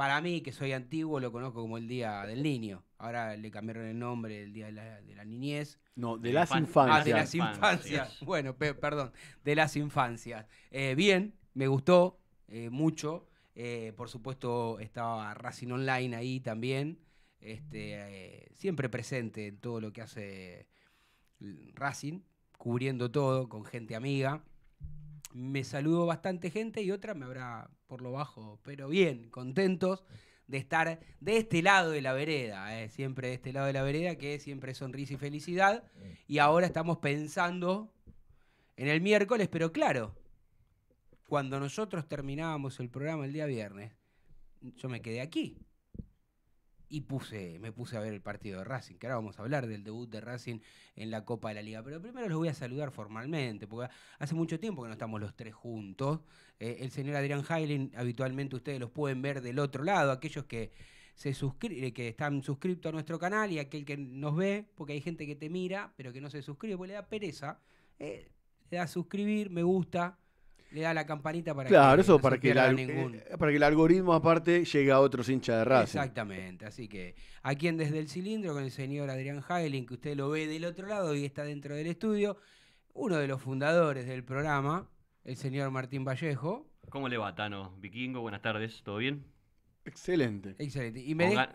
Para mí, que soy antiguo, lo conozco como el Día del Niño. Ahora le cambiaron el nombre el Día de la, Niñez. No, de, las infancias. Ah, de las infancias. Bueno, perdón, de las infancias. Eh, bien, me gustó eh, mucho. Eh, por supuesto, estaba Racing Online ahí también. Este, siempre presente en todo lo que hace Racing, cubriendo todo con gente amiga. Me saludó bastante gente y otra me habrá por lo bajo, pero bien, contentos de estar de este lado de la vereda, eh, siempre de este lado de la vereda, que siempre sonrisa y felicidad. Y ahora estamos pensando en el miércoles, pero claro, cuando nosotros terminábamos el programa el día viernes, yo me quedé aquí y puse, me puse a ver el partido de Racing, que ahora vamos a hablar del debut de Racing en la Copa de la Liga. Pero primero los voy a saludar formalmente, porque hace mucho tiempo que no estamos los tres juntos. Eh, el señor Adrián Jailin, habitualmente ustedes los pueden ver del otro lado, aquellos que se eh, que están suscritos a nuestro canal y aquel que nos ve, porque hay gente que te mira, pero que no se suscribe, porque le da pereza. Eh, le da suscribir, me gusta le da la campanita para que para que el, eh, para que el algoritmo aparte llegue a otros hinchas de raza. Exactamente, así que aquí en desde el cilindro con el señor Adrián Hagelin, que usted lo ve del otro lado y está dentro del estudio, uno de los fundadores del programa, el señor Martín Vallejo. ¿Cómo le va, Tano? Vikingo, buenas tardes, ¿todo bien? Excelente. Excelente.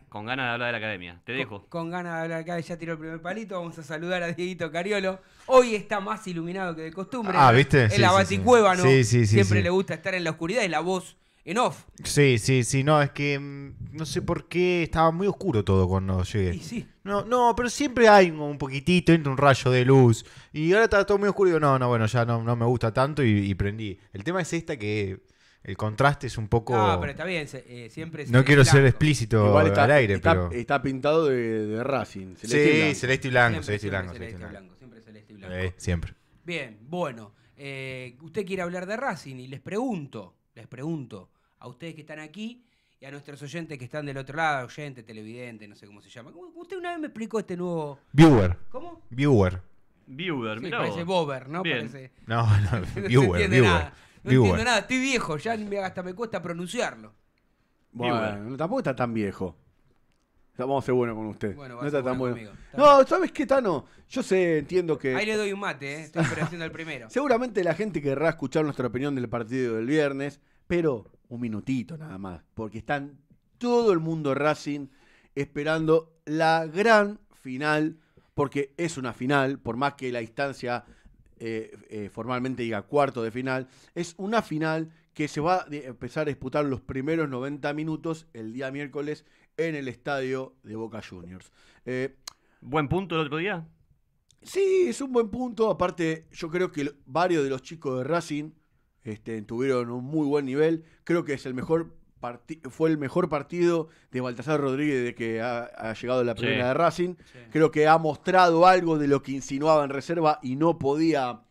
con, ganas de hablar de la academia. Te dejo. Con ganas de hablar de Ya tiró el primer palito. Vamos a saludar a Dieguito Cariolo. Hoy está más iluminado que de costumbre. Ah, ¿viste? Es la sí, ¿no? Sí, sí, sí. Siempre le gusta estar en la oscuridad y la voz en off. Sí, sí, sí. No, es que mm, no sé por qué estaba muy oscuro todo cuando llegué. Sí, No, no, pero siempre hay un, poquitito, entra un rayo de luz. Y ahora está todo muy oscuro. Y no, no, bueno, ya no, no me gusta tanto y, y prendí. El tema es esta que el contraste es un poco. No, pero está bien, eh, no quiero ser explícito al aire, está, pero. Está pintado de, Racing. sí, celeste y blanco. celeste y blanco. Celeste y blanco. Siempre celeste y blanco. Eh, siempre. Bien, bueno. Eh, usted quiere hablar de Racing y les pregunto, les pregunto a ustedes que están aquí y a nuestros oyentes que están del otro lado, oyente, televidente, no sé cómo se llama. Usted una vez me explicó este nuevo. Viewer. ¿Cómo? Viewer. Viewer, sí, Parece Bober, ¿no? Parece... No, no, Viewer, Viewer. No entiendo nada, estoy viejo, ya hasta me cuesta pronunciarlo. Bueno, tampoco está tan viejo. Vamos a ser buenos con usted. Bueno, no está tan bueno. no, ¿sabes qué, Tano? Yo sé, entiendo que. Ahí le doy un mate, eh, estoy esperando el primero. Seguramente la gente querrá escuchar nuestra opinión del partido del viernes, pero un minutito nada más, porque están todo el mundo Racing esperando la gran final, porque es una final, por más que la distancia... Eh, eh, formalmente diga cuarto de final, es una final que se va a empezar a disputar los primeros 90 minutos el día miércoles en el estadio de Boca Juniors. Eh, ¿Buen punto el otro día? Sí, es un buen punto. Aparte, yo creo que varios de los chicos de Racing este, tuvieron un muy buen nivel. Creo que es el mejor fue el mejor partido de Baltasar Rodríguez de que ha, llegado a la primera de Racing. Creo que ha mostrado algo de lo que insinuaba en reserva y no podía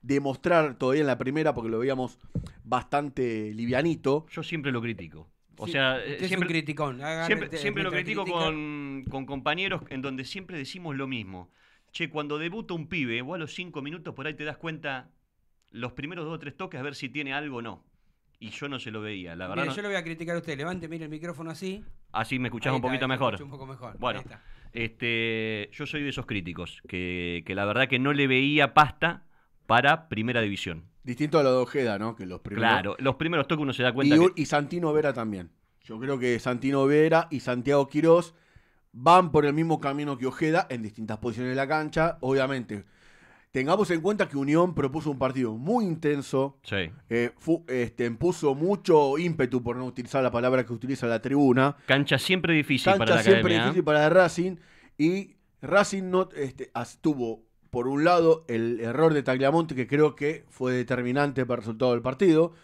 demostrar todavía en la primera porque lo veíamos bastante livianito. Yo siempre lo critico. O sea, siempre, este siempre, lo critico con, con, compañeros en donde siempre decimos lo mismo. Che, cuando debuta un pibe, vos a los cinco minutos por ahí te das cuenta los primeros dos o tres toques a ver si tiene algo o no y yo no se lo veía. La verdad. Yo lo voy a criticar a usted. Levante, mire el micrófono así. Así me escuchás un poquito mejor. poco mejor. Bueno, este, yo soy de esos críticos que, la verdad que no le veía pasta para Primera División. Distinto a lo de Ojeda, ¿no? Que los primeros. Claro, los primeros toques uno se da cuenta. Y, que... y Santino Vera también. Yo creo que Santino Vera y Santiago Quirós van por el mismo camino que Ojeda en distintas posiciones de la cancha. Obviamente, Tengamos en cuenta que Unión propuso un partido muy intenso. Sí. Eh, este, puso mucho ímpetu, por no utilizar la palabra que utiliza la tribuna. Cancha siempre difícil para la siempre ¿eh? difícil para Racing. Y Racing este, tuvo, por un lado, el error de Tagliamonte, que creo que fue determinante para el resultado del partido.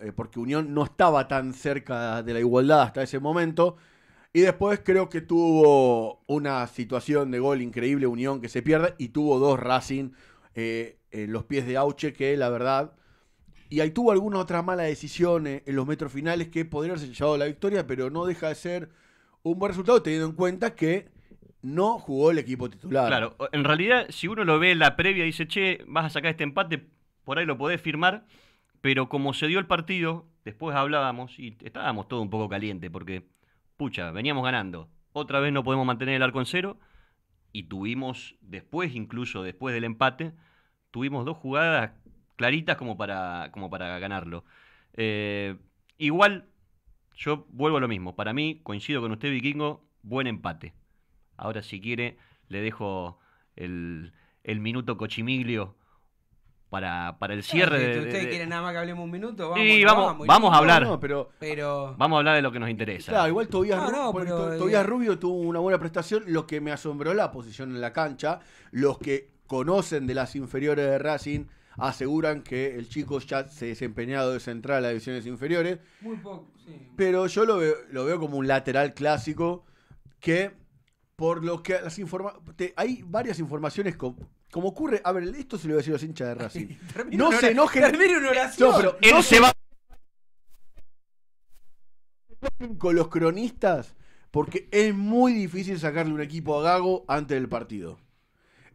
Eh, porque Unión no estaba tan cerca de la igualdad hasta ese momento. Y después creo que tuvo una situación de gol increíble, Unión que se pierde, y tuvo dos Racing eh, en los pies de Auche, que la verdad. Y ahí tuvo alguna otra mala decisión eh, en los metros finales que podría haberse llevado la victoria, pero no deja de ser un buen resultado, teniendo en cuenta que no jugó el equipo titular. Claro, en realidad, si uno lo ve en la previa, y dice, che, vas a sacar este empate, por ahí lo podés firmar, pero como se dio el partido, después hablábamos y estábamos todos un poco caliente, porque veníamos ganando. Otra vez no podemos mantener el arco en cero y tuvimos, después incluso, después del empate, tuvimos dos jugadas claritas como para, como para ganarlo. Eh, igual, yo vuelvo a lo mismo. Para mí, coincido con usted, Vikingo, buen empate. Ahora, si quiere, le dejo el, el minuto cochimiglio para, el cierre de, Si ¿Ustedes quieren nada más que hablemos un minuto? Vamos, vamos, vamos, a hablar. pero, pero, Vamos a hablar de lo que nos interesa. igual eh, Tobias, Rubio, tuvo una buena prestación. Lo que me asombró la posición en la cancha. Los que conocen de las inferiores de Racing aseguran que el chico ya se ha desempeñado de central a las divisiones inferiores. Muy poco, sí. Pero yo lo veo, como un lateral clásico que, por lo que las informa hay varias informaciones como ocurre, a ver, esto se lo voy a decir a los hinchas de Racing. no se enojen. No, pero se va. Con los cronistas, porque es muy difícil sacarle un equipo a Gago antes del partido.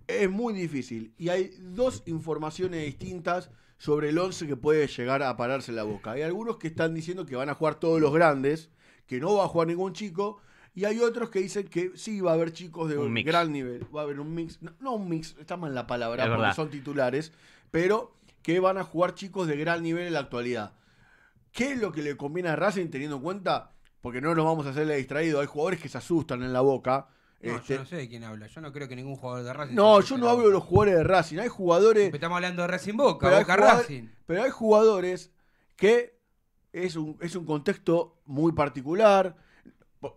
Es muy difícil. Y hay dos informaciones distintas sobre el once que puede llegar a pararse la boca. Hay algunos que están diciendo que van a jugar todos los grandes, que no va a jugar ningún chico, y hay otros que dicen que sí, va a haber chicos de un gran nivel, va a haber un mix, no, un mix, está mal la palabra porque son titulares, pero que van a jugar chicos de gran nivel en la actualidad. ¿Qué es lo que le conviene a Racing teniendo en cuenta? Porque no nos vamos a hacerle distraído, hay jugadores que se asustan en la boca. No, este yo no sé de quién habla. Yo no creo que ningún jugador de Racing. No, yo no hablo de los jugadores de Racing. Hay jugadores. estamos hablando de Racing Boca, Boca Racing. Pero hay jugadores que es es un contexto muy particular.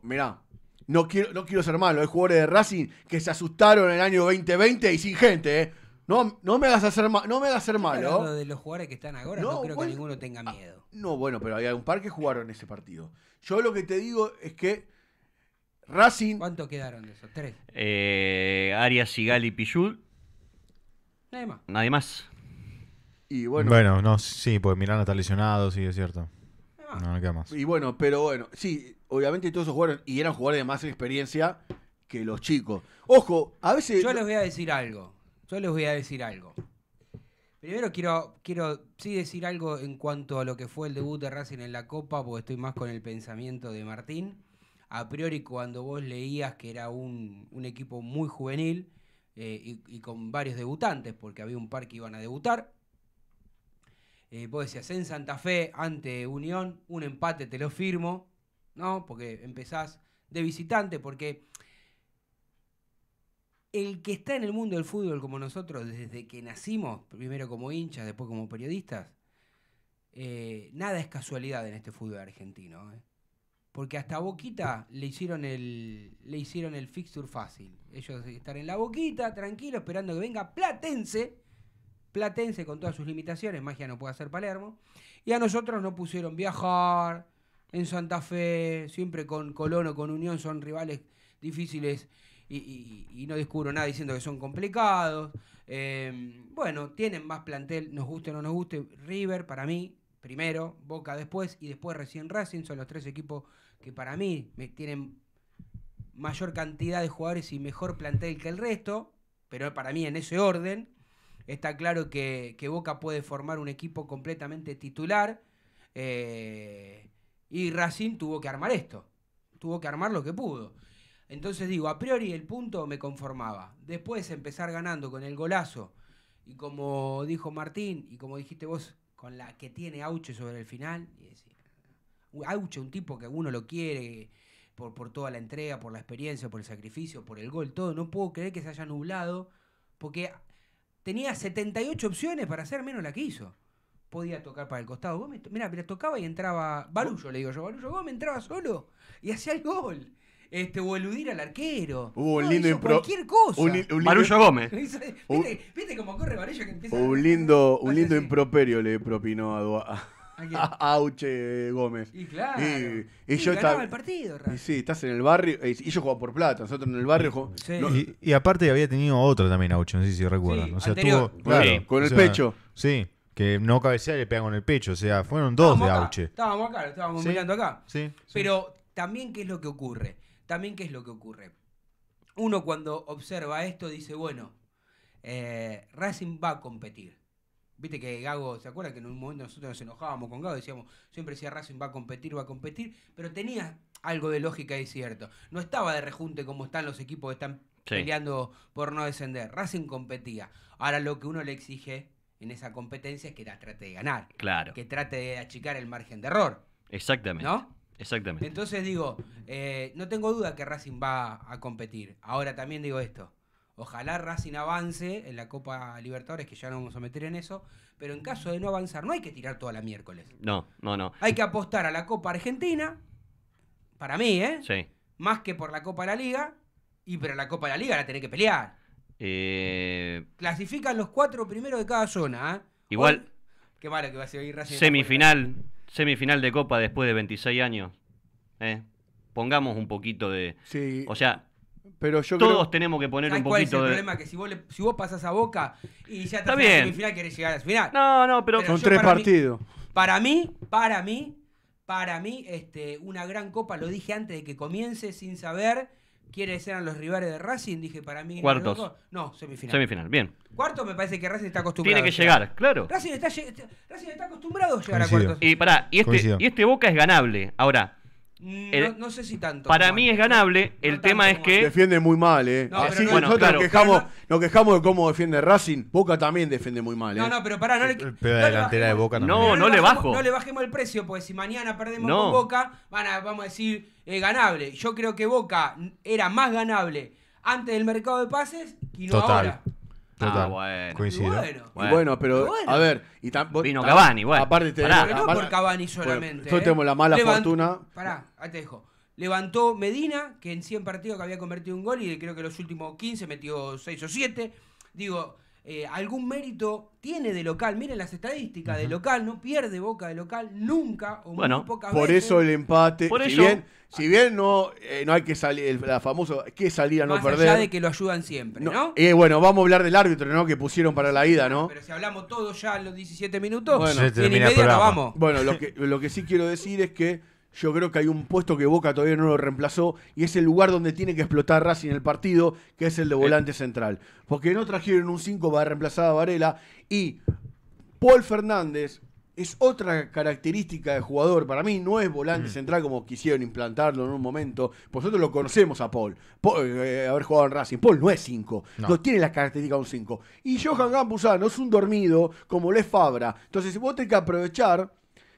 Mirá, no quiero, no quiero ser malo, hay jugadores de Racing que se asustaron en el año 2020 y sin gente, ¿eh? No, no me hagas hacer malo no me hagas hacer malo. De los jugadores que están ahora, no, creo que ninguno tenga ah, miedo. no, bueno, pero hay un par que jugaron ese partido. Yo lo que te digo es que Racing. ¿Cuántos quedaron de esos? Tres. Eh, Arias, Sigal y Pichul. Nadie más. Nadie más. Y bueno. Bueno, no, sí, porque Miranda está lesionado, sí, es cierto. Ah. No, no queda más. Y bueno, pero bueno, sí, obviamente todos esos jugadores, y eran jugadores de más experiencia que los chicos. Ojo, a veces... Yo les voy a decir algo, yo les voy a decir algo. Primero quiero, quiero sí decir algo en cuanto a lo que fue el debut de Racing en la Copa, porque estoy más con el pensamiento de Martín. A priori, cuando vos leías que era un, equipo muy juvenil eh, y, con varios debutantes, porque había un par que iban a debutar, eh, vos decías en Santa Fe ante Unión, un empate te lo firmo, ¿no? Porque empezás de visitante, porque el que está en el mundo del fútbol como nosotros desde que nacimos, primero como hinchas, después como periodistas, eh, nada es casualidad en este fútbol argentino. ¿eh? Porque hasta Boquita le hicieron el le hicieron el fixture fácil. Ellos están en la Boquita, tranquilos esperando que venga Platense. Platense con todas sus limitaciones, magia no puede hacer Palermo. Y a nosotros nos pusieron viajar, en Santa Fe, siempre con Colón o con Unión son rivales difíciles y, no descubro nada diciendo que son complicados. Em, bueno, tienen más plantel, nos guste o no nos guste, River para mí primero, Boca después y después recién Racing son los tres equipos que para mí tienen mayor cantidad de jugadores y mejor plantel que el resto, pero para mí en ese orden está claro que, que Boca puede formar un equipo completamente titular. Eh, y Racing tuvo que armar esto, tuvo que armar lo que pudo. Entonces digo, a priori el punto me conformaba. Después empezar ganando con el golazo y como dijo Martín y como dijiste vos, con la que tiene Auche sobre el final. Y Auche, un tipo que uno lo quiere por, por toda la entrega, por la experiencia, por el sacrificio, por el gol, todo. No puedo creer que se haya nublado porque tenía 78 opciones para hacer menos la que hizo podía tocar para el costado. Gómez, mira, mira, tocaba y entraba. Barullo, le digo yo, Barullo Gómez entraba solo y hacía el gol. Este, o eludir al arquero. Hubo un lindo impro... Cualquier cosa. Un, Barullo Gómez. ¿Viste, cómo corre Barullo que empieza Un lindo, un lindo improperio le propinó a, Auche Gómez. Y claro. Y, y, y yo estaba. el partido, y sí, estás en el barrio. Eh, y, yo jugaba por plata. Nosotros en el barrio. Sí. y, aparte había tenido otro también, Auche. No sé si recuerdan. o sea, anterior. tuvo. con el pecho. Sí que no cabecea y le pegan con el pecho. O sea, fueron dos de Auche. Estábamos acá, estábamos mirando acá. Sí, Pero también, ¿qué es lo que ocurre? También, ¿qué es lo que ocurre? Uno cuando observa esto dice, bueno, eh, Racing va a competir. Viste que Gago, ¿se acuerda? que en un momento nosotros nos enojábamos con Gago? Decíamos, siempre decía Racing va a competir, va a competir, pero tenía algo de lógica y cierto. No estaba de rejunte como están los equipos que están peleando por no descender. Racing competía. Ahora lo que uno le exige en esa competencia es que la trate de ganar. Claro. Que trate de achicar el margen de error. Exactamente. ¿No? Exactamente. Entonces digo, eh, no tengo duda que Racing va a competir. Ahora también digo esto. Ojalá Racing avance en la Copa Libertadores, que ya no vamos a meter en eso, pero en caso de no avanzar, no hay que tirar toda la miércoles. No, no, no. Hay que apostar a la Copa Argentina, para mí, ¿eh? Sí. Más que por la Copa de la Liga, y pero la Copa de la Liga la tenés que pelear. Eh, Clasifican los cuatro primeros de cada zona. ¿ah? Igual. Qué malo que va a Semifinal, semifinal de Copa después de 26 años. ¿eh? Pongamos un poquito de. O sea, pero yo todos tenemos que poner un poquito es el de... problema? Que si vos, pasas a Boca y ya estás en semifinal, querés llegar a la final. No, no, pero. son tres partidos. para mí, para mí, para mí, este, una gran copa, lo dije antes de que comience sin saber quiénes eran los rivales de Racing, dije para mí. Cuartos. no, semifinal. Semifinal, bien. Cuarto me parece que Racing está acostumbrado. Tiene que llegar, claro. Racing está, Racing está acostumbrado a llegar a cuartos. Y pará, y este, y este Boca es ganable. Ahora, Mm, no, sé si tanto. Para mí es ganable. el tema es que. Defiende muy mal, ¿eh? Así que nosotros quejamos, nos quejamos de cómo defiende Racing. Boca también defiende muy mal, No, eh. no, pero pará, no le. Eh, el, Boca No, no, le, bajo. No le bajemos el precio, porque si mañana perdemos con Boca, van a, vamos a decir, eh, ganable. Yo creo que Boca era más ganable antes del mercado de pases que no ahora. Ah, bueno. Coincido. Bueno, Bueno, pero a ver, Vino Cabani, Cavani, bueno. Aparte te no por Cavani solamente. Bueno, nosotros ¿eh? tenemos la mala fortuna. Pará, ahí te dejo. Levantó Medina, que en 100 partidos que había convertido un gol y creo que los últimos 15 metió 6 o 7. Digo, eh, algún mérito tiene de local. Miren las estadísticas de local, no pierde boca de local nunca o muy pocas por eso el empate. si, bien, si bien no, eh, no hay que salir, el, la famosa, que salir a no más perder. Allá de que lo ayudan siempre, ¿no? bueno, vamos a hablar del árbitro, ¿no? Que pusieron para la ida, ¿no? Pero si hablamos todos ya los 17 minutos, bueno, en media vamos. Bueno, lo que, lo que sí quiero decir es que yo creo que hay un puesto que Boca todavía no lo reemplazó y es el lugar donde tiene que explotar Racing el partido, que es el de eh. volante central. Porque no trajeron un 5 para reemplazar a Varela y Paul Fernández es otra característica de jugador. Para mí no es volante mm. central como quisieron implantarlo en un momento. Nosotros lo conocemos a Paul. Eh, haber jugado en Racing. Paul no es 5. No. tiene las características de un 5. Y Johan Gampusano es un dormido como Le Fabra. Entonces vos tenés que aprovechar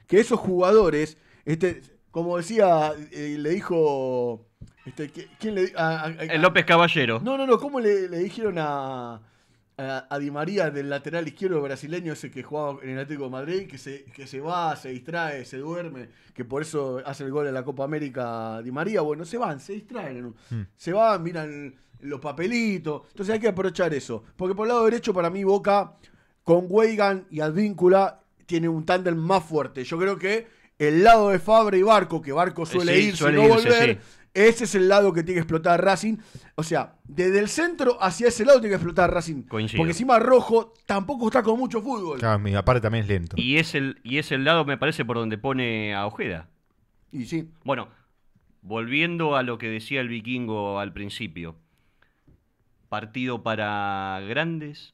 que esos jugadores este, como decía, eh, le dijo. Este, ¿Quién le dijo? El López Caballero. No, no, no. ¿Cómo le, dijeron a, a, Di María del lateral izquierdo brasileño, ese que jugaba en el Atlético de Madrid, que se, que se va, se distrae, se duerme, que por eso hace el gol en la Copa América Di María? Bueno, se van, se distraen. Mm. Se van, miran los papelitos. Entonces hay que aprovechar eso. Porque por el lado derecho, para mí, Boca, con Weigan y Advíncula, tiene un tándem más fuerte. Yo creo que el lado de Fabra y Barco, que Barco eh, suele ir si no volver, ese es el lado que tiene que explotar Racing. O sea, desde el centro hacia ese lado tiene que explotar Racing. Porque encima Rojo tampoco está con mucho fútbol. aparte también es lento. Y es, el, y es el lado, me parece, por donde pone a Ojeda. Y sí. Bueno, volviendo a lo que decía el vikingo al principio. Partido para grandes.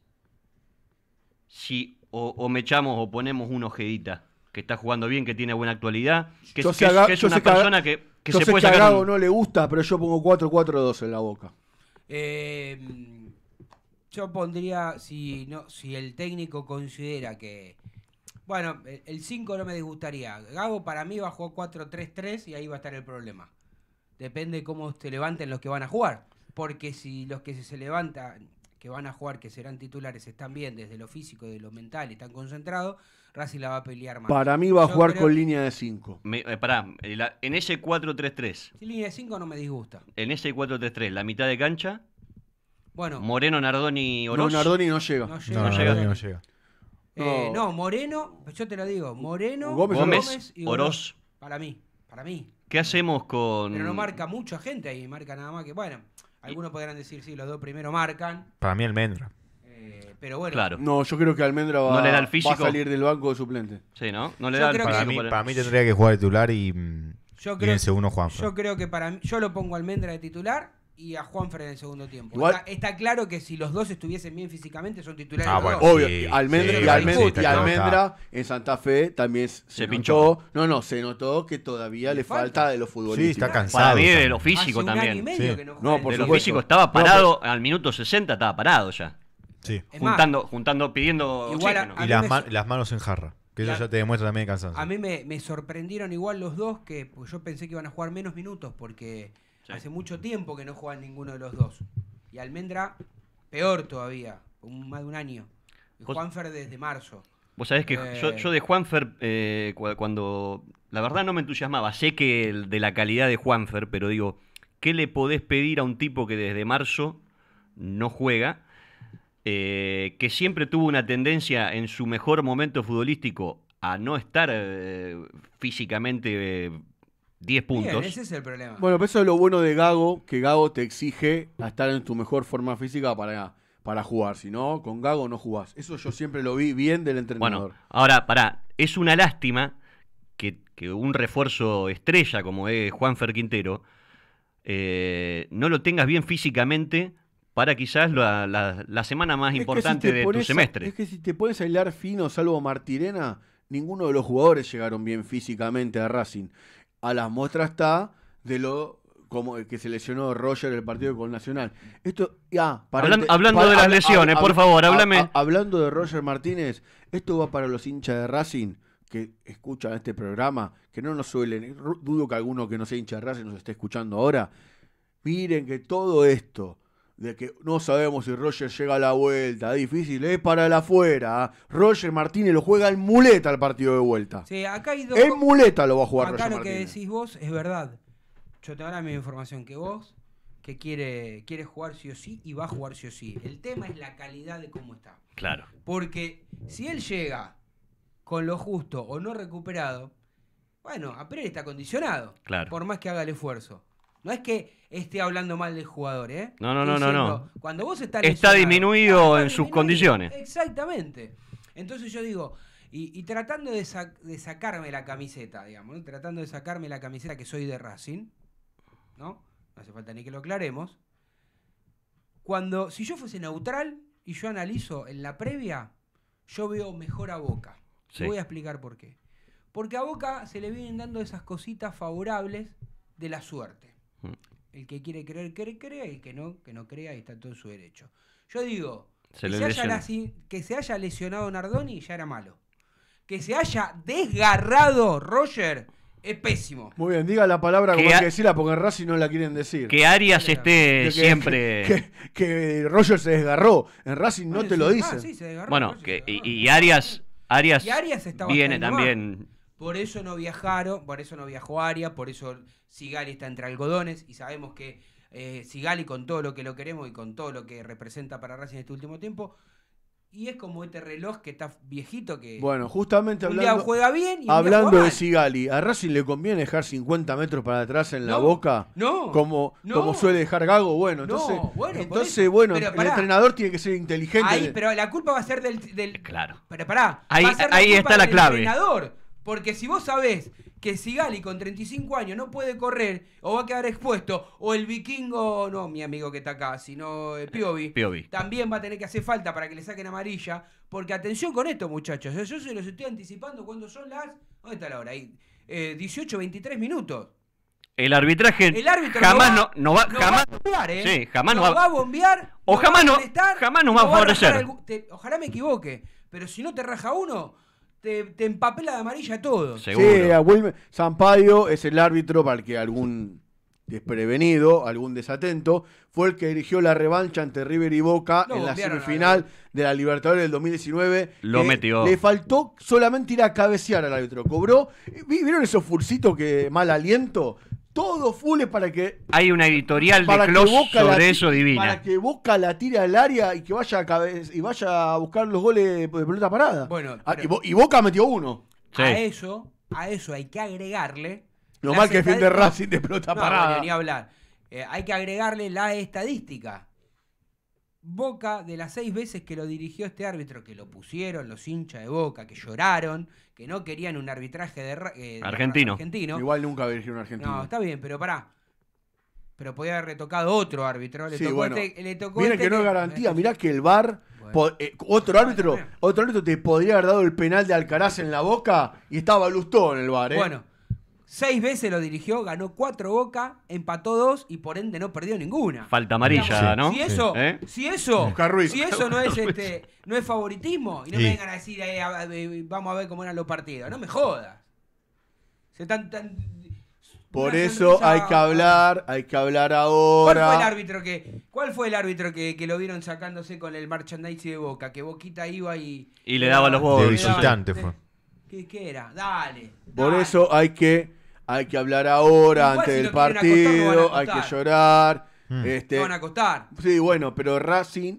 Si o, me echamos o ponemos una ojedita que está jugando bien, que tiene buena actualidad, que, es, que una persona que, se puede sacar. no le gusta, pero yo pongo 4-4-2 en la boca. Eh, yo pondría, si, no, si el técnico considera que. Bueno, el 5 no me disgustaría. Gabo para mí va a jugar 4-3-3 y ahí va a estar el problema. Depende cómo se levanten los que van a jugar. Porque si los que se levantan, que van a jugar, que serán titulares, están bien desde lo físico, y desde lo mental y están concentrados, la va a pelear más. Para mí va a jugar con línea de 5. Eh, pará, eh, en ese 4-3-3, línea de 5 no me disgusta. en ese 4-3-3, la mitad de cancha, Bueno, Moreno, Nardoni, Oroz. Nardoni no llega. no llega. No, no llega. Eh, no, Moreno, yo te lo digo, Moreno, Gómez, Oroz. Para mí, para mí. ¿Qué hacemos con...? Pero no marca mucha gente ahí, marca nada más que, bueno, algunos podrán decir, sí, los dos primero marcan, Para mí Mendra eh, pero bueno, No, yo creo que Almendra va, a salir del banco de suplente. Sí, ¿no? No le da Para mí, tendría que jugar de titular y, mm, segundo yo creo que para mí, yo lo pongo a Almendra de titular y a Juanfran en el segundo tiempo. Está, claro que si los dos estuviesen bien físicamente son titulares. Obvio, Almendra, y, Almendra en Santa Fe también se, pinchó. No, no, se notó que todavía le falta, de los futbolistas. Sí, está cansado. Para de lo físico también. no De lo estaba parado, al minuto 60 estaba parado ya juntando, juntando, pidiendo y las, manos en jarra. Que eso ya te demuestra también cansancio. A mí me, sorprendieron igual los dos que pues, yo pensé que iban a jugar menos minutos porque hace mucho tiempo que no juegan ninguno de los dos. Y Almendra, peor todavía, más de un año. Y Juanfer desde marzo. Vos sabés que yo, eh, de Juanfer, eh, cuando. La verdad no me entusiasmaba. Sé que el, de la calidad de Juanfer, pero digo, ¿qué le podés pedir a un tipo que desde marzo no juega? Eh, que siempre tuvo una tendencia en su mejor momento futbolístico a no estar eh, físicamente 10 eh, puntos. ese es el problema. Bueno, pero eso es lo bueno de Gago, que Gago te exige a estar en tu mejor forma física para, para jugar. Si no, con Gago no jugás. Eso yo siempre lo vi bien del entrenador. ahora, para es una lástima que, un refuerzo estrella como es Juan ferquintero Quintero no lo tengas bien físicamente para quizás la, la, semana más importante de tu semestre. Es que si te puedes aislar fino, salvo Martirena, ninguno de los jugadores llegaron bien físicamente a Racing. A las muestras está de lo como que se lesionó Roger el partido con Nacional. Esto, ya. Ah, hablando de las lesiones, por favor, háblame. hablando de Roger Martínez, esto va para los hinchas de Racing que escuchan este programa, que no nos suelen, dudo que alguno que no sea hincha de Racing nos esté escuchando ahora. Miren que todo esto de que no sabemos si Roger llega a la vuelta, difícil, es para la afuera. ¿ah? Roger Martínez lo juega en muleta Al partido de vuelta. Sí, acá hay dos... En muleta lo va a jugar acá lo que decís vos es verdad. Yo tengo la misma información que vos, que quiere, quiere jugar sí o sí y va a jugar sí o sí. El tema es la calidad de cómo está. Claro. Porque si él llega con lo justo o no recuperado, bueno, a está condicionado. Claro. Por más que haga el esfuerzo. No es que esté hablando mal del jugador, ¿eh? No, no, no, no, Cuando vos estás Está disminuido en sus condiciones. Exactamente. Entonces yo digo, y, tratando de, sacarme la camiseta, digamos, tratando de sacarme la camiseta que soy de Racing, ¿no? No hace falta ni que lo aclaremos. Cuando, si yo fuese neutral y yo analizo en la previa, yo veo mejor a Boca. Te Voy a explicar por qué. Porque a Boca se le vienen dando esas cositas favorables de la suerte. Mm. El que quiere creer, cree, crea, y el que no, que no crea, y está todo en su derecho. Yo digo, que, se haya, lesionado Nardoni ya era malo. Que se haya desgarrado Roger es pésimo. Muy bien, diga la palabra como hay que decirla porque en Racing no la quieren decir. Que Arias esté siempre. Que, Roger se desgarró. En Racing no te lo dicen. bueno, y, Arias. Arias, viene también. Por eso no viajaron, por eso no viajó Aria, por eso Sigali está entre algodones y sabemos que eh, Sigali con todo lo que lo queremos y con todo lo que representa para Racing este último tiempo. Y es como este reloj que está viejito que. Bueno, justamente hablando. hablando de Sigali, ¿a Racing le conviene dejar 50 metros para atrás en la boca? No. Como, como suele dejar Gago. Bueno, entonces. bueno, entonces, bueno, el entrenador tiene que ser inteligente. Ahí, pero la culpa va a ser del. claro. Pero pará. Ahí, ahí está la clave. Entrenador. Porque si vos sabés que Sigali con 35 años no puede correr o va a quedar expuesto, o el vikingo, no mi amigo que está acá, sino Piobi, Piovi, también va a tener que hacer falta para que le saquen amarilla. Porque atención con esto, muchachos. ¿eh? Yo, se los estoy anticipando cuando son las. ¿Dónde está la hora? Ahí, 18, eh, 23 minutos. El arbitraje el árbitro jamás no, va, no, va, a bombear, ¿eh? Sí, jamás va, a bombear. O jamás, no, jamás nos va a favorecer. ojalá me equivoque, pero si no te raja uno, te, empapela de amarilla todo. Sí, a Wilmer, Sampaio es el árbitro para que algún desprevenido, algún desatento, fue el que dirigió la revancha ante River y Boca en la semifinal de la Libertadores del 2019. Lo eh, metió. Le faltó solamente ir a cabecear al árbitro. Cobró. ¿Vieron esos furcitos que mal aliento? todo full para que. Hay una editorial de Clos sobre eso divina. Para que Boca la tire al área y que vaya a, y vaya a buscar los goles de pelota parada. Bueno, ah, y, Boca metió uno. A eso, a eso hay que agregarle. Lo mal que fin Racing de pelota parada. hablar. Eh, hay que agregarle la estadística. Boca, de las seis veces que lo dirigió este árbitro, que lo pusieron los hinchas de Boca, que lloraron, que no querían un arbitraje de, eh, argentino. Igual nunca dirigió un argentino. No, está bien, pero pará. Pero podía haber retocado otro árbitro. Le este, tocó Miren este que no es garantía, mirá que el bar eh, otro árbitro, otro árbitro te podría haber dado el penal de Alcaraz en la boca y estaba Lustó en el bar ¿eh? Bueno, Seis veces lo dirigió, ganó cuatro Boca, empató dos y por ende no perdió ninguna. Falta amarilla, ¿no? Si eso, ¿Eh? si eso, si eso este, no es favoritismo y no me vengan a decir eh, eh, vamos a ver cómo eran los partidos, no me jodas. por eso hay que hablar, hay que hablar ahora. ¿Cuál fue el árbitro que, cuál fue el árbitro que, lo vieron sacándose con el merchandising de Boca? Que Boquita iba y. Y le daba los visitantes. ¿Qué, era? Dale. Por eso hay que hay que hablar ahora antes del partido, hay que llorar. Mm. Este van a acostar. Sí, bueno, pero Racing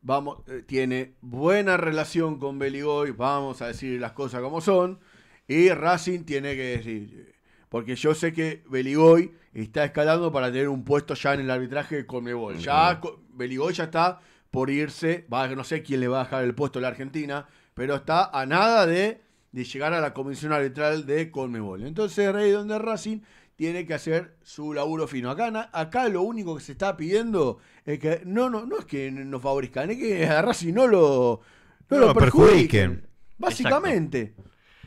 vamos, eh, tiene buena relación con Beligoy, vamos a decir las cosas como son, y Racing tiene que decir, porque yo sé que Beligoy está escalando para tener un puesto ya en el arbitraje de Conmebol. Ya Beligoy ya está por irse, no sé quién le va a dejar el puesto a la Argentina, pero está a nada de de llegar a la comisión arbitral de Conmebol. Entonces Rey donde Racing tiene que hacer su laburo fino. Acá, acá lo único que se está pidiendo es que no, no, no es que nos favorezcan, es que a Racing no lo, no, lo perjudiquen. Básicamente.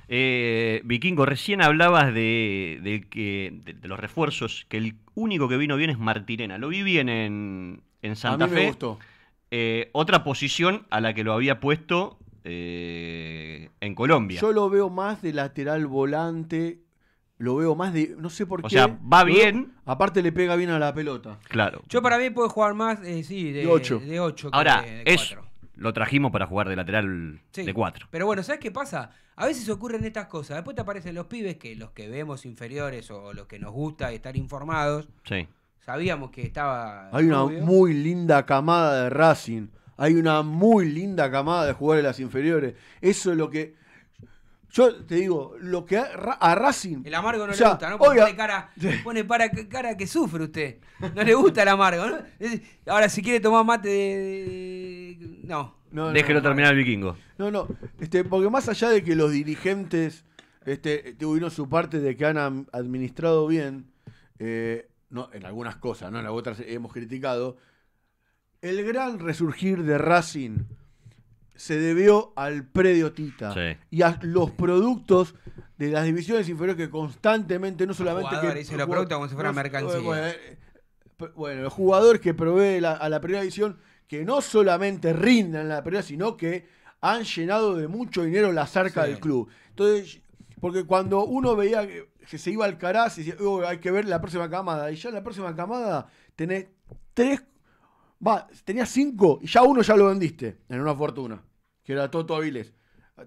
Eh, Vikingo, recién hablabas de, de que, de, los refuerzos, que el único que vino bien es Martirena. Lo vi bien en, en Santa Fe. Eh, otra posición a la que lo había puesto eh, en Colombia. Yo lo veo más de lateral volante, lo veo más de. No sé por qué. O sea, va bien. aparte, le pega bien a la pelota. Claro. Yo para mí puedo jugar más, eh, sí, de 8. De Ahora, eso lo trajimos para jugar de lateral de 4. Pero bueno, ¿sabes qué pasa? A veces ocurren estas cosas. Después te aparecen los pibes que los que vemos inferiores o los que nos gusta estar informados. Sí. Sabíamos que estaba. Hay una muy linda camada de Racing hay una muy linda camada de jugadores de las inferiores. Eso es lo que. Yo te digo, lo que a, Racing. El amargo no le gusta, ¿no? pone, cara, para, cara que sufre usted. No le gusta el amargo, ¿no? Ahora, si quiere tomar mate de. no. Déjelo no, terminar el vikingo. No, no. Este, porque más allá de que los dirigentes este, tuvieron este, su parte de que han administrado bien, eh, no, en algunas cosas, ¿no? En las otras hemos criticado el gran resurgir de Racing se debió al predio Tita y a los productos de las divisiones inferiores que constantemente, no solamente... que, se productos como si fuera Bueno, el eh, eh, jugador que provee a la primera división, que no solamente rindan en la primera, sino que han llenado de mucho dinero la cerca del club. Entonces, porque cuando uno veía que, se iba al Caraz y decía, oh, hay que ver la próxima camada, y ya en la próxima camada tenés tres Va, tenías cinco y ya uno ya lo vendiste en una fortuna, que era Toto Aviles.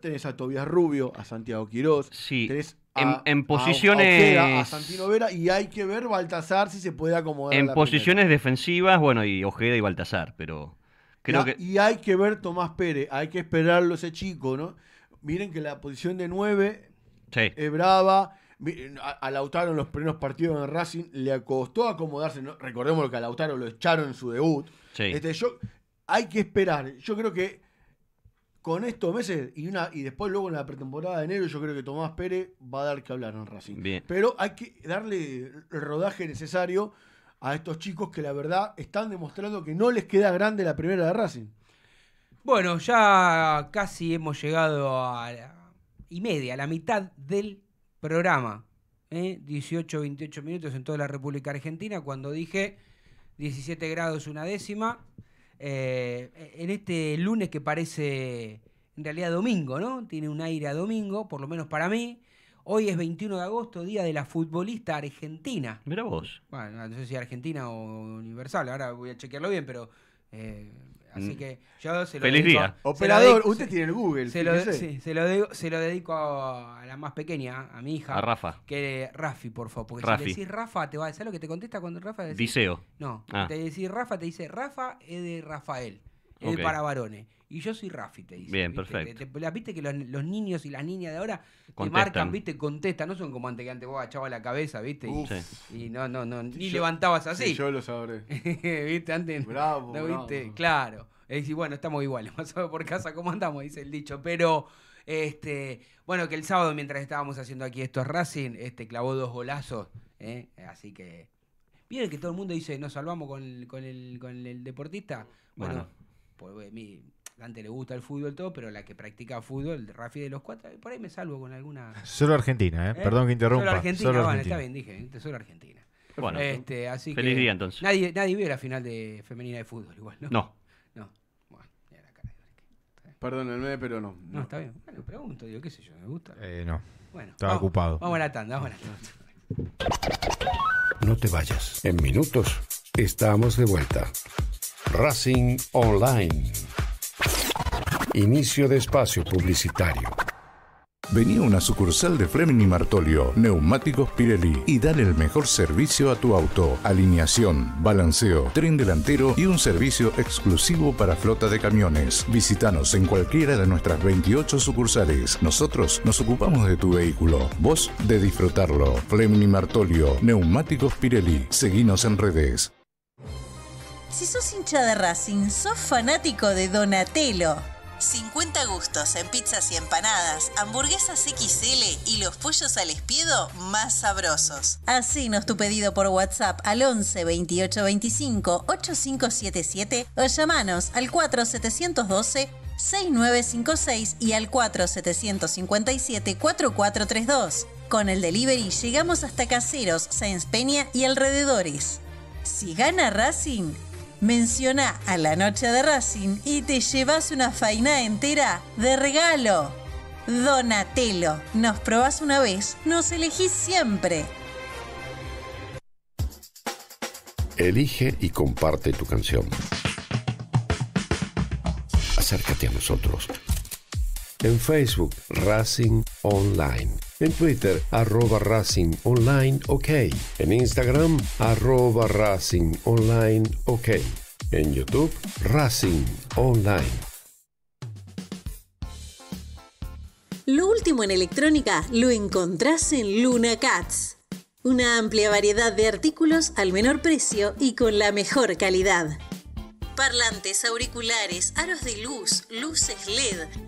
Tenés a Tobias Rubio, a Santiago Quiroz, Sí. Tenés a, en, posiciones. Ojeda, a, Santino Vera y hay que ver Baltasar si se puede acomodar. En posiciones defensivas, bueno, y Ojeda y Baltasar, pero creo que. Y hay que ver Tomás Pérez, hay que esperarlo ese chico, ¿no? Miren que la posición de 9 es brava. Eh, a Lautaro en los primeros partidos en Racing le costó acomodarse. ¿no? Recordemos que a Lautaro lo echaron en su debut. Este, yo, hay que esperar. Yo creo que con estos meses y una y después luego en la pretemporada de enero yo creo que Tomás Pérez va a dar que hablar en Racing. Pero hay que darle el rodaje necesario a estos chicos que la verdad están demostrando que no les queda grande la primera de Racing. Bueno, ya casi hemos llegado a la y media, a la mitad del programa. 18, ¿eh? 28 minutos en toda la República Argentina, cuando dije 17 grados una décima. Eh, en este lunes que parece en realidad domingo, ¿no? Tiene un aire a domingo, por lo menos para mí. Hoy es 21 de agosto, día de la futbolista argentina. Mira vos. Bueno, no sé si argentina o universal, ahora voy a chequearlo bien, pero eh, Así mm. que yo se lo Feliz día. Operador, usted tiene el Google. Se lo, se, lo dedico, se lo, dedico, a la más pequeña, a mi hija. A Rafa. Que Rafi, por favor. Porque si le decís Rafa, te va a decir lo que te contesta cuando Rafa. Decís, Diceo. No, ah. te decís Rafa, te dice Rafa es de Rafael el para varones. Y yo soy Rafi, te dice. Bien, perfecto. viste que los, niños y las niñas de ahora te marcan, viste, contestan, no son como antes que antes vos agachabas la cabeza, viste, y, no, no, no, ni levantabas así. yo lo sabré. viste, antes. Bravo, Claro. Y bueno, estamos iguales, pasado por casa, ¿cómo andamos? Dice el dicho. Pero, este, bueno, que el sábado, mientras estábamos haciendo aquí estos Racing, este, clavó dos golazos, ¿eh? así que. viene que todo el mundo dice, nos salvamos con, el, con, el, con el deportista. bueno a mí, Dante le gusta el fútbol todo, pero la que practica fútbol, Rafi de los cuatro, por ahí me salvo con alguna. Solo Argentina, ¿eh? perdón que eh, interrumpa. Solo Argentina, está bien, dije, solo Argentina. Bueno, este, así feliz día entonces. Nadie, nadie vio la final de femenina de fútbol igual, ¿no? No. No. Bueno, la cara. Perdónenme, pero no, no. está bien. Bueno, pregunto, digo, qué sé yo, me gusta. Eh, no. Bueno. Estaba ocupado. Vamos a la tanda, vamos a la tanda. No te vayas. En minutos estamos de vuelta. Racing Online. Inicio de espacio publicitario. Vení a una sucursal de Fleming Martolio, Neumáticos Pirelli y dale el mejor servicio a tu auto. Alineación, balanceo, tren delantero y un servicio exclusivo para flota de camiones. Visítanos en cualquiera de nuestras 28 sucursales. Nosotros nos ocupamos de tu vehículo, vos de disfrutarlo. Fleming Martolio, Neumáticos Pirelli. Seguinos en redes. Si sos hincha de Racing, sos fanático de Donatello. 50 gustos en pizzas y empanadas, hamburguesas XL y los pollos al espiedo más sabrosos. nos tu pedido por WhatsApp al 11 28 25 8577 o llamanos al 4 712 6956 y al 4 757 4432. Con el delivery llegamos hasta Caseros, Sáenz Peña y alrededores. Si gana Racing, Menciona a la noche de Racing y te llevas una faina entera de regalo. Donatelo, nos probás una vez, nos elegís siempre. Elige y comparte tu canción. Acércate a nosotros en Facebook, Racing Online. En Twitter, arroba Racing Online OK. En Instagram, arroba Racing Online OK. En YouTube, Racing Online. Lo último en electrónica lo encontrás en Luna Cats. Una amplia variedad de artículos al menor precio y con la mejor calidad. Parlantes, auriculares, aros de luz, luces LED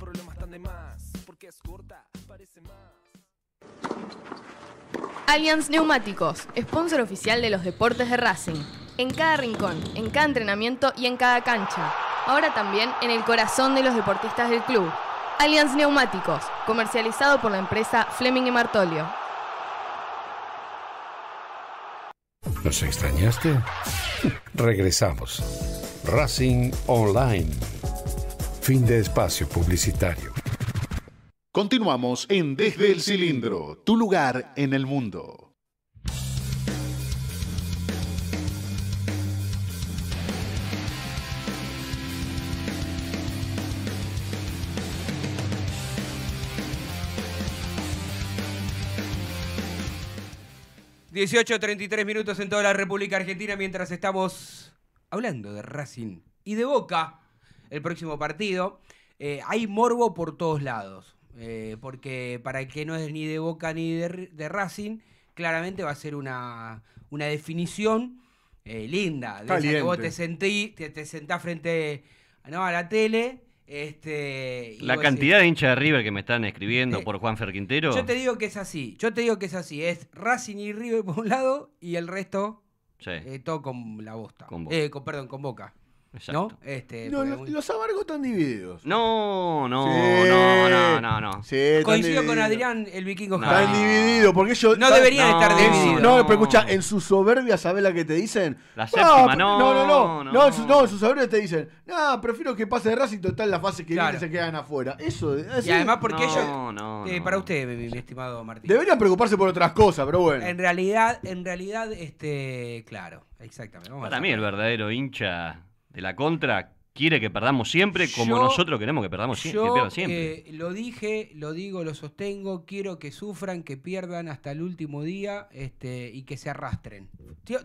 Allianz Neumáticos, sponsor oficial de los deportes de Racing. En cada rincón, en cada entrenamiento y en cada cancha. Ahora también en el corazón de los deportistas del club. Allianz Neumáticos, comercializado por la empresa Fleming y Martolio. ¿Nos extrañaste? Regresamos. Racing Online. Fin de espacio publicitario. Continuamos en Desde el Cilindro, tu lugar en el mundo. ...18.33 minutos en toda la República Argentina... ...mientras estamos hablando de Racing y de Boca... ...el próximo partido... Eh, ...hay morbo por todos lados eh, porque para el que no es ni de Boca ni de, Racing, claramente va a ser una, una definición eh, linda. De que vos te, sentí, te, sentás frente ¿no? a la tele. Este, la cantidad de hinchas de River que me están escribiendo eh, por Juan Ferquintero. Yo te digo que es así, yo te digo que es así. Es Racing y River por un lado y el resto todo con la bosta. Con eh, con, perdón, con Boca. ¿No? Este, no, los amargos están divididos. No, no, no, no, no, no. Coincido con Adrián, el vikingo Están divididos, porque ellos. No deberían estar divididos. No, pero escucha, en su soberbia, sabes la que te dicen? La séptima, no, no, no, no. No, en su, no, su soberbia te dicen, no, prefiero que pase de Racing, total, la fase que Claro. viene se quedan afuera. Eso, Y además porque ellos... Eh, para usted, mi, estimado Martín. Deberían preocuparse por otras cosas, pero bueno. En realidad, en realidad, este, claro, exactamente. Para mí el verdadero hincha de la contra quiere que perdamos siempre como nosotros queremos que perdamos siempre. Yo, eh, lo dije, lo digo, lo sostengo, quiero que sufran, que pierdan hasta el último día este, y que se arrastren.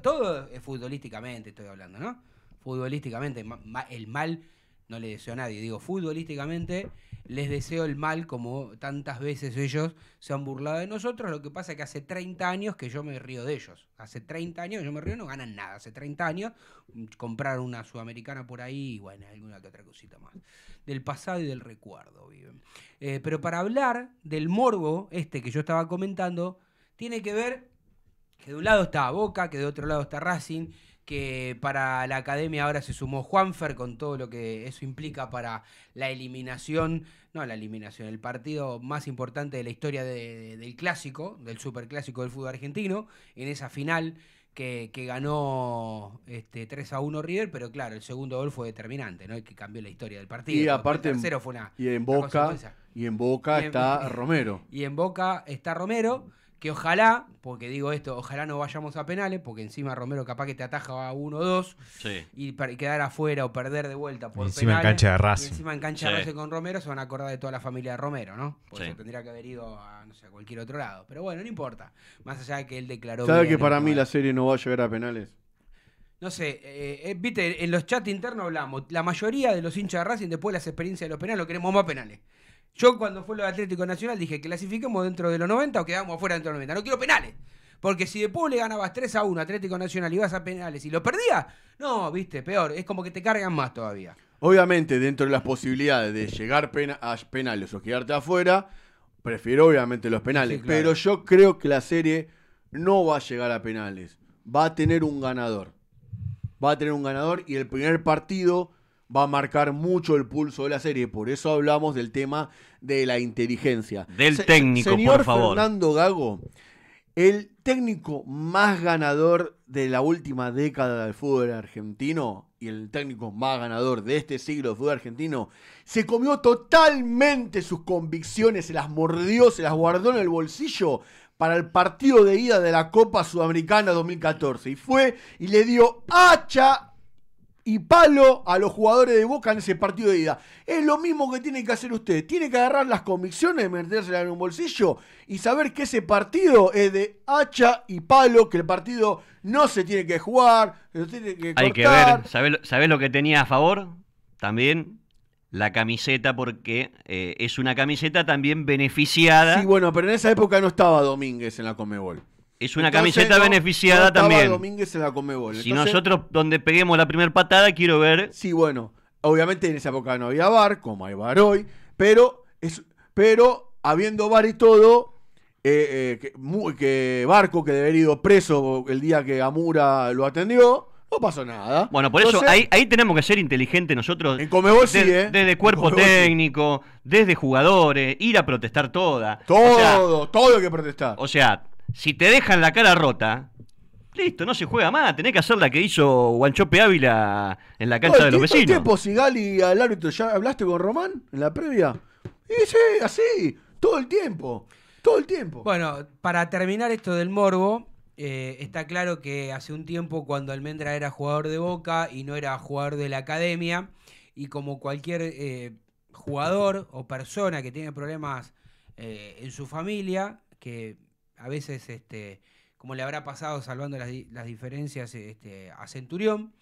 Todo es futbolísticamente estoy hablando, ¿no? Futbolísticamente, el mal no le deseo a nadie, digo futbolísticamente, les deseo el mal como tantas veces ellos se han burlado de nosotros, lo que pasa es que hace 30 años que yo me río de ellos, hace 30 años yo me río, no ganan nada, hace 30 años mm, comprar una sudamericana por ahí y bueno, alguna que otra cosita más, del pasado y del recuerdo viven. Eh, pero para hablar del morbo este que yo estaba comentando, tiene que ver que de un lado está Boca, que de otro lado está Racing, que para la academia ahora se sumó Juanfer con todo lo que eso implica para la eliminación, no la eliminación, el partido más importante de la historia del clásico, del superclásico del fútbol argentino, en esa final que, ganó este, 3 a 1 River, pero claro, el segundo gol fue determinante, ¿no? El que cambió la historia del partido. Y aparte, el tercero fue y en Boca, y en Boca está Romero. Y en Boca está Romero que ojalá, porque digo esto, ojalá no vayamos a penales, porque encima Romero capaz que te ataja a uno o dos, y quedar afuera o perder de vuelta por encima en cancha de Racing. encima en cancha de Racing con Romero se van a acordar de toda la familia de Romero, ¿no? Por tendría que haber ido a, cualquier otro lado. Pero bueno, no importa. Más allá de que él declaró... ¿Sabes que para mí la serie no va a llegar a penales? No sé, eh, eh, viste, en los chats internos hablamos. La mayoría de los hinchas de Racing, después de las experiencias de los penales, lo queremos más penales. Yo cuando fue lo de Atlético Nacional dije, clasifiquemos dentro de los 90 o quedamos afuera dentro de los 90. No quiero penales. Porque si después le ganabas 3 a 1 Atlético Nacional y vas a penales y lo perdías, no, viste, peor. Es como que te cargan más todavía. Obviamente, dentro de las posibilidades de llegar a penales o quedarte afuera, prefiero obviamente los penales. Pero yo creo que la serie no va a llegar a penales. Va a tener un ganador. Va a tener un ganador y el primer partido va a marcar mucho el pulso de la serie. Por eso hablamos del tema de la inteligencia. Del técnico, señor por Fernando Gago, el técnico más ganador de la última década del fútbol argentino y el técnico más ganador de este siglo del fútbol argentino, se comió totalmente sus convicciones, se las mordió, se las guardó en el bolsillo para el partido de ida de la Copa Sudamericana 2014. Y fue y le dio hacha y palo a los jugadores de Boca en ese partido de ida. Es lo mismo que tiene que hacer usted. Tiene que agarrar las convicciones, metérselas en un bolsillo y saber que ese partido es de hacha y palo, que el partido no se tiene que jugar, tiene que cortar. Hay que ver. ¿Sabés, lo que tenía a favor? También la camiseta, porque eh, es una camiseta también beneficiada. Sí, bueno, pero en esa época no estaba Domínguez en la Comebol. Es una camiseta beneficiada también. Si nosotros donde peguemos la primera patada, quiero ver. Sí, bueno. Obviamente en esa época no había bar, como hay bar hoy, pero, es, pero habiendo bar y todo, eh, eh, que, que, Barco, que debería haber ido preso el día que Amura lo atendió, no pasó nada. Bueno, por eso ahí, tenemos que ser inteligentes nosotros. En ¿eh? Desde cuerpo técnico, desde jugadores, ir a protestar toda. Todo, todo hay que protestar. O sea, si te dejan la cara rota, listo, no se juega más. Tenés que hacer la que hizo Guanchope Ávila en la cancha de los vecinos. tiempo Sigali al árbitro? ¿Ya hablaste con Román en la previa? Y sí, así, todo el tiempo. Todo el tiempo. Bueno, para terminar esto del morbo, eh, está claro que hace un tiempo cuando Almendra era jugador de Boca y no era jugador de la academia, y como cualquier eh, jugador o persona que tiene problemas eh, en su familia, que a veces, este, como le habrá pasado, salvando las, diferencias este, a Centurión,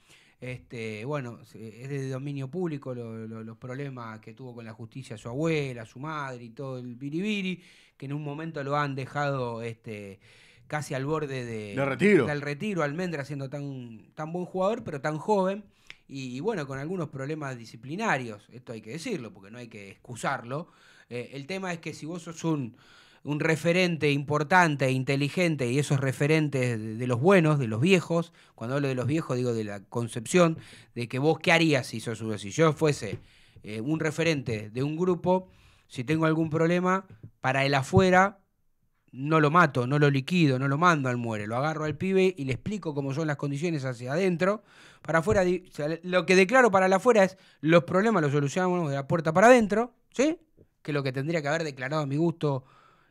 este, bueno, es de dominio público los problemas que tuvo con la justicia su abuela, su madre y todo el biribiri, que en un momento lo han dejado este, casi al borde de, retiro. del retiro, Almendra siendo tan, tan buen jugador, pero tan joven, y, bueno, con algunos problemas disciplinarios, esto hay que decirlo, porque no hay que excusarlo. Eh, el tema es que si vos sos un un referente importante e inteligente, y esos referentes de, los buenos, de los viejos, cuando hablo de los viejos digo de la concepción, de que vos qué harías si, sos, si yo fuese eh, un referente de un grupo, si tengo algún problema, para el afuera no lo mato, no lo liquido, no lo mando al muere, lo agarro al pibe y le explico cómo son las condiciones hacia adentro. Para afuera, lo que declaro para el afuera es los problemas los solucionamos de la puerta para adentro, ¿sí? Que es lo que tendría que haber declarado a mi gusto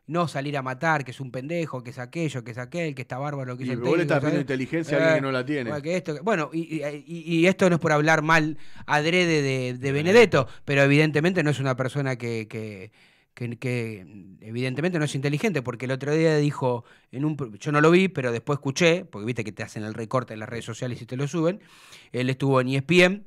no salir a matar, que es un pendejo, que es aquello, que es aquel, que está bárbaro, que es el le estás inteligencia a alguien que eh, no la tiene. bueno, y, esto no es por hablar mal adrede de, Benedetto, pero evidentemente no es una persona que, que evidentemente no es inteligente, porque el otro día dijo, en un, yo no lo vi, pero después escuché, porque viste que te hacen el recorte en las redes sociales y te lo suben, él estuvo en ESPN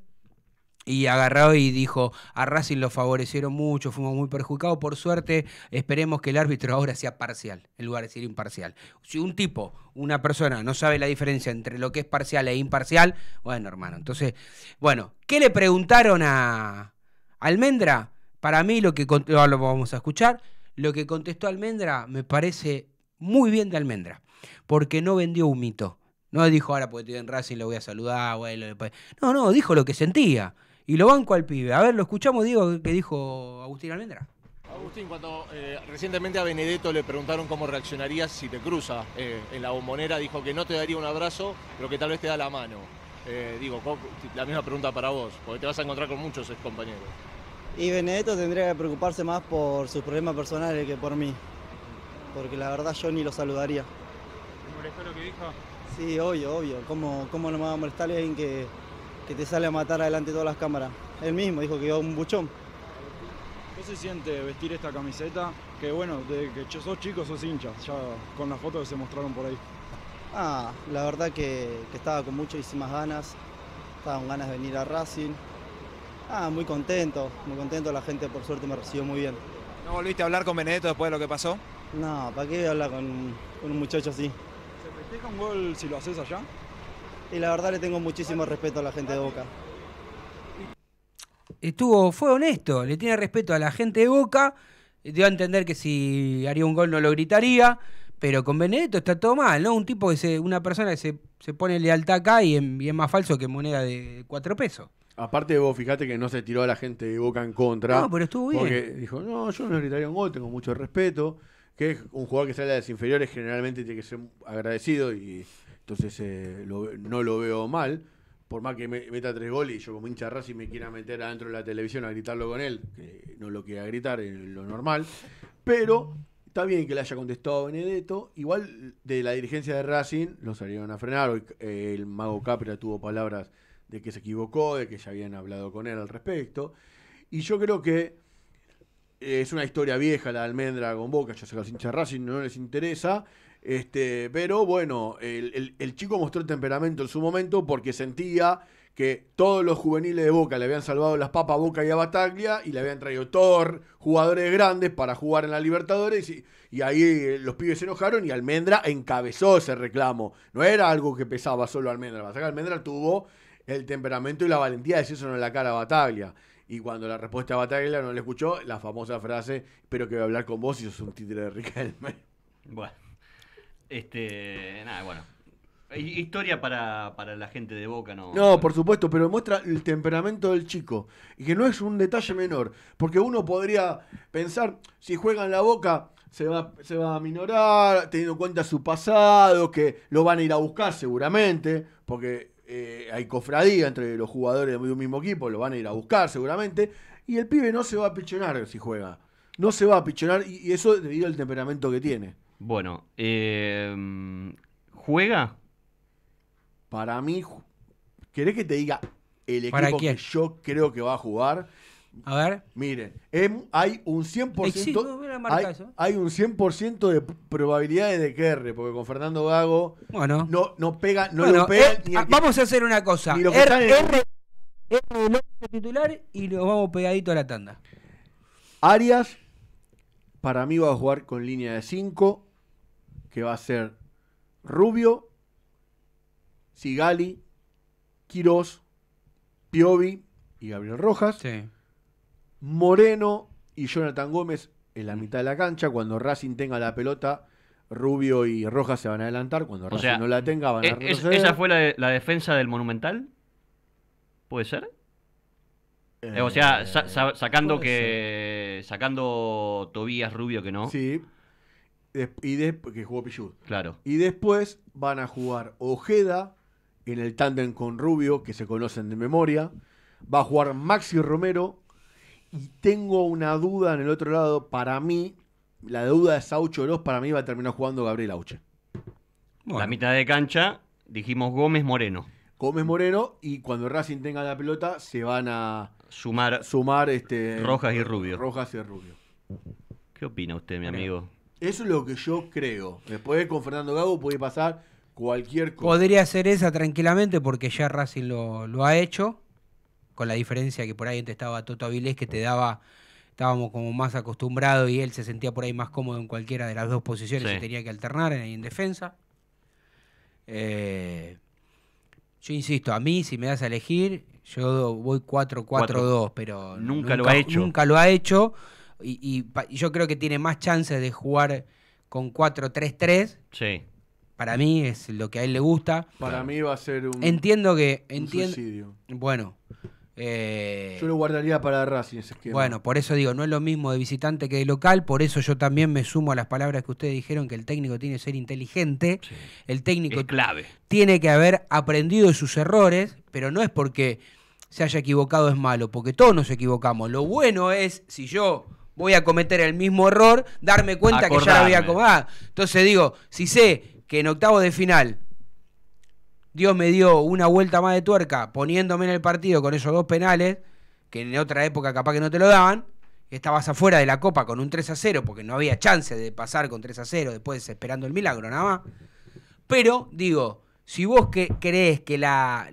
y agarró y dijo, a Racing lo favorecieron mucho, fuimos muy perjudicados, por suerte esperemos que el árbitro ahora sea parcial, en lugar de ser imparcial. Si un tipo, una persona, no sabe la diferencia entre lo que es parcial e imparcial, bueno, hermano, entonces, bueno, ¿qué le preguntaron a Almendra? Para mí lo que ahora lo vamos a escuchar, lo que contestó Almendra me parece muy bien de Almendra, porque no vendió un mito. No dijo ahora porque estoy en Racing, lo voy a saludar, después No, no, dijo lo que sentía. Y lo banco al pibe. A ver, lo escuchamos, digo, que dijo Agustín Almendra. Agustín, cuando eh, recientemente a Benedetto le preguntaron cómo reaccionarías si te cruza eh, en la bombonera, dijo que no te daría un abrazo, pero que tal vez te da la mano. Eh, digo, la misma pregunta para vos, porque te vas a encontrar con muchos ex compañeros. Y Benedetto tendría que preocuparse más por sus problemas personales que por mí, porque la verdad yo ni lo saludaría. ¿Te molestó lo que dijo? Sí, obvio, obvio. cómo no me va a molestar alguien que, que te sale a matar adelante todas las cámaras. Él mismo dijo que iba un buchón. ¿Cómo se siente vestir esta camiseta? Que bueno, de que sos chico sos hincha, ya con las fotos que se mostraron por ahí. Ah, la verdad que, estaba con muchísimas ganas, estaba con ganas de venir a Racing. Ah, muy contento, muy contento, la gente por suerte me recibió muy bien. ¿No volviste a hablar con Benedetto después de lo que pasó? No, ¿para qué hablar con, con un muchacho así? ¿Se festeja un gol si lo haces allá? y la verdad le tengo muchísimo respeto a la gente de Boca. Estuvo, fue honesto, le tiene respeto a la gente de Boca, eh, dio a entender que si haría un gol no lo gritaría, pero con Benedetto está todo mal, ¿no? Un tipo que se, una persona que se, se pone lealtad acá y, en, es más falso que moneda de cuatro pesos. Aparte vos, fijate que no se tiró a la gente de Boca en contra. No, pero estuvo bien. Porque dijo, no, yo no gritaría un gol, tengo mucho respeto. Que es un jugador que sale de las inferiores generalmente tiene que ser agradecido y entonces eh, no lo veo mal. Por más que meta tres goles y yo como hincha Racing me quiera meter adentro de la televisión a gritarlo con él, que no lo quiera gritar, es lo normal. Pero está bien que le haya contestado Benedetto. Igual de la dirigencia de Racing lo salieron a frenar. Eh, el mago Capra tuvo palabras de que se equivocó, de que ya habían hablado con él al respecto. Y yo creo que eh, es una historia vieja la Almendra con Boca, ya sé que los hinchas Racing no les interesa, este, pero bueno, el, chico mostró temperamento en su momento porque sentía que todos los juveniles de Boca le habían salvado las papas a Boca y a Bataglia y le habían traído Thor, jugadores grandes para jugar en la Libertadores y, ahí eh, los pibes se enojaron y Almendra encabezó ese reclamo. No era algo que pesaba solo Almendra, pasa Almendra tuvo el temperamento y la valentía de decir eso en la cara a Bataglia. Y cuando la respuesta a Bataglia no le escuchó, la famosa frase, espero que voy a hablar con vos Y sos un títere de Riquelme. Bueno. Este, nada, bueno. Historia para, la gente de Boca, ¿no? No, por supuesto, pero muestra el temperamento del chico. Y que no es un detalle menor. Porque uno podría pensar, si juega en la Boca, se va, se va a minorar, teniendo en cuenta su pasado, que lo van a ir a buscar seguramente, porque eh, hay cofradía entre los jugadores de un mismo equipo, lo van a ir a buscar seguramente. Y el pibe no se va a pichonar si juega. No se va a pichonar y eso debido al temperamento que tiene. Bueno, em, ¿juega? Para mí, ¿querés que te diga el equipo que yo creo que va a jugar? A ver. mire, em, hay un 100%, un de probabilidades de que erre, porque con Fernando Gago bueno. no, no pega, no pega. Eh, ah, vamos a hacer una cosa. R, er, R, er, er titular y lo vamos pegadito a la tanda. Arias, para mí va a jugar con línea de 5 que va a ser Rubio, Sigali, Quirós, Piovi y Gabriel Rojas. Moreno y Jonathan Gómez en la mm. mitad de la cancha. Cuando Racing tenga la pelota, Rubio y Rojas se van a adelantar. Cuando Racing no la tenga, van a eh, ¿Esa fue la, defensa del Monumental? ¿Puede ser? Eh, o sea, sacando eh, que. Sacando Tobías Rubio que no. Sí, y después que jugó Claro. Y después van a jugar Ojeda en el tándem con Rubio, que se conocen de memoria. Va a jugar Maxi Romero. Y tengo una duda en el otro lado. Para mí, la duda de Saucho Oroz, para mí va a terminar jugando Gabriel Auche. Bueno. La mitad de cancha, dijimos Gómez Moreno. Gómez Moreno, y cuando Racing tenga la pelota, se van a sumar, sumar este, Rojas y Rubio. Rojas y Rubio. ¿Qué opina usted, mi amigo? Eso es lo que yo creo. Después con Fernando Gago puede pasar cualquier cosa. Podría ser esa tranquilamente porque ya Racing lo, ha hecho, con la diferencia que por ahí antes estaba Toto Avilés que te daba estábamos como más acostumbrados y él se sentía por ahí más cómodo en cualquiera de las dos posiciones tenía que alternar en, defensa. Eh, yo insisto, a mí si me das a elegir, yo voy 4-4-2, pero nunca, lo ha hecho. Nunca lo ha hecho y, yo creo que tiene más chances de jugar con 4-3-3. Para mí es lo que a él le gusta. Para mí va a ser un. Entiendo que. Entiendo, Bueno. yo lo eh, guardaría para Racing Bueno, por eso digo, no es lo mismo de visitante que de local, por eso yo también me sumo a las palabras que ustedes dijeron que el técnico tiene que ser inteligente. El técnico clave. tiene que haber aprendido de sus errores, pero no es porque se haya equivocado es malo, porque todos nos equivocamos. Lo bueno es si yo voy a cometer el mismo error, darme cuenta que ya lo había comado. Entonces digo, si sé que en octavo de final Dios me dio una vuelta más de tuerca poniéndome en el partido con esos dos penales, que en otra época capaz que no te lo daban, estabas afuera de la Copa con un 3 a 0, porque no había chance de pasar con 3 a 0 después esperando el milagro nada más. Pero digo, si vos que crees que la,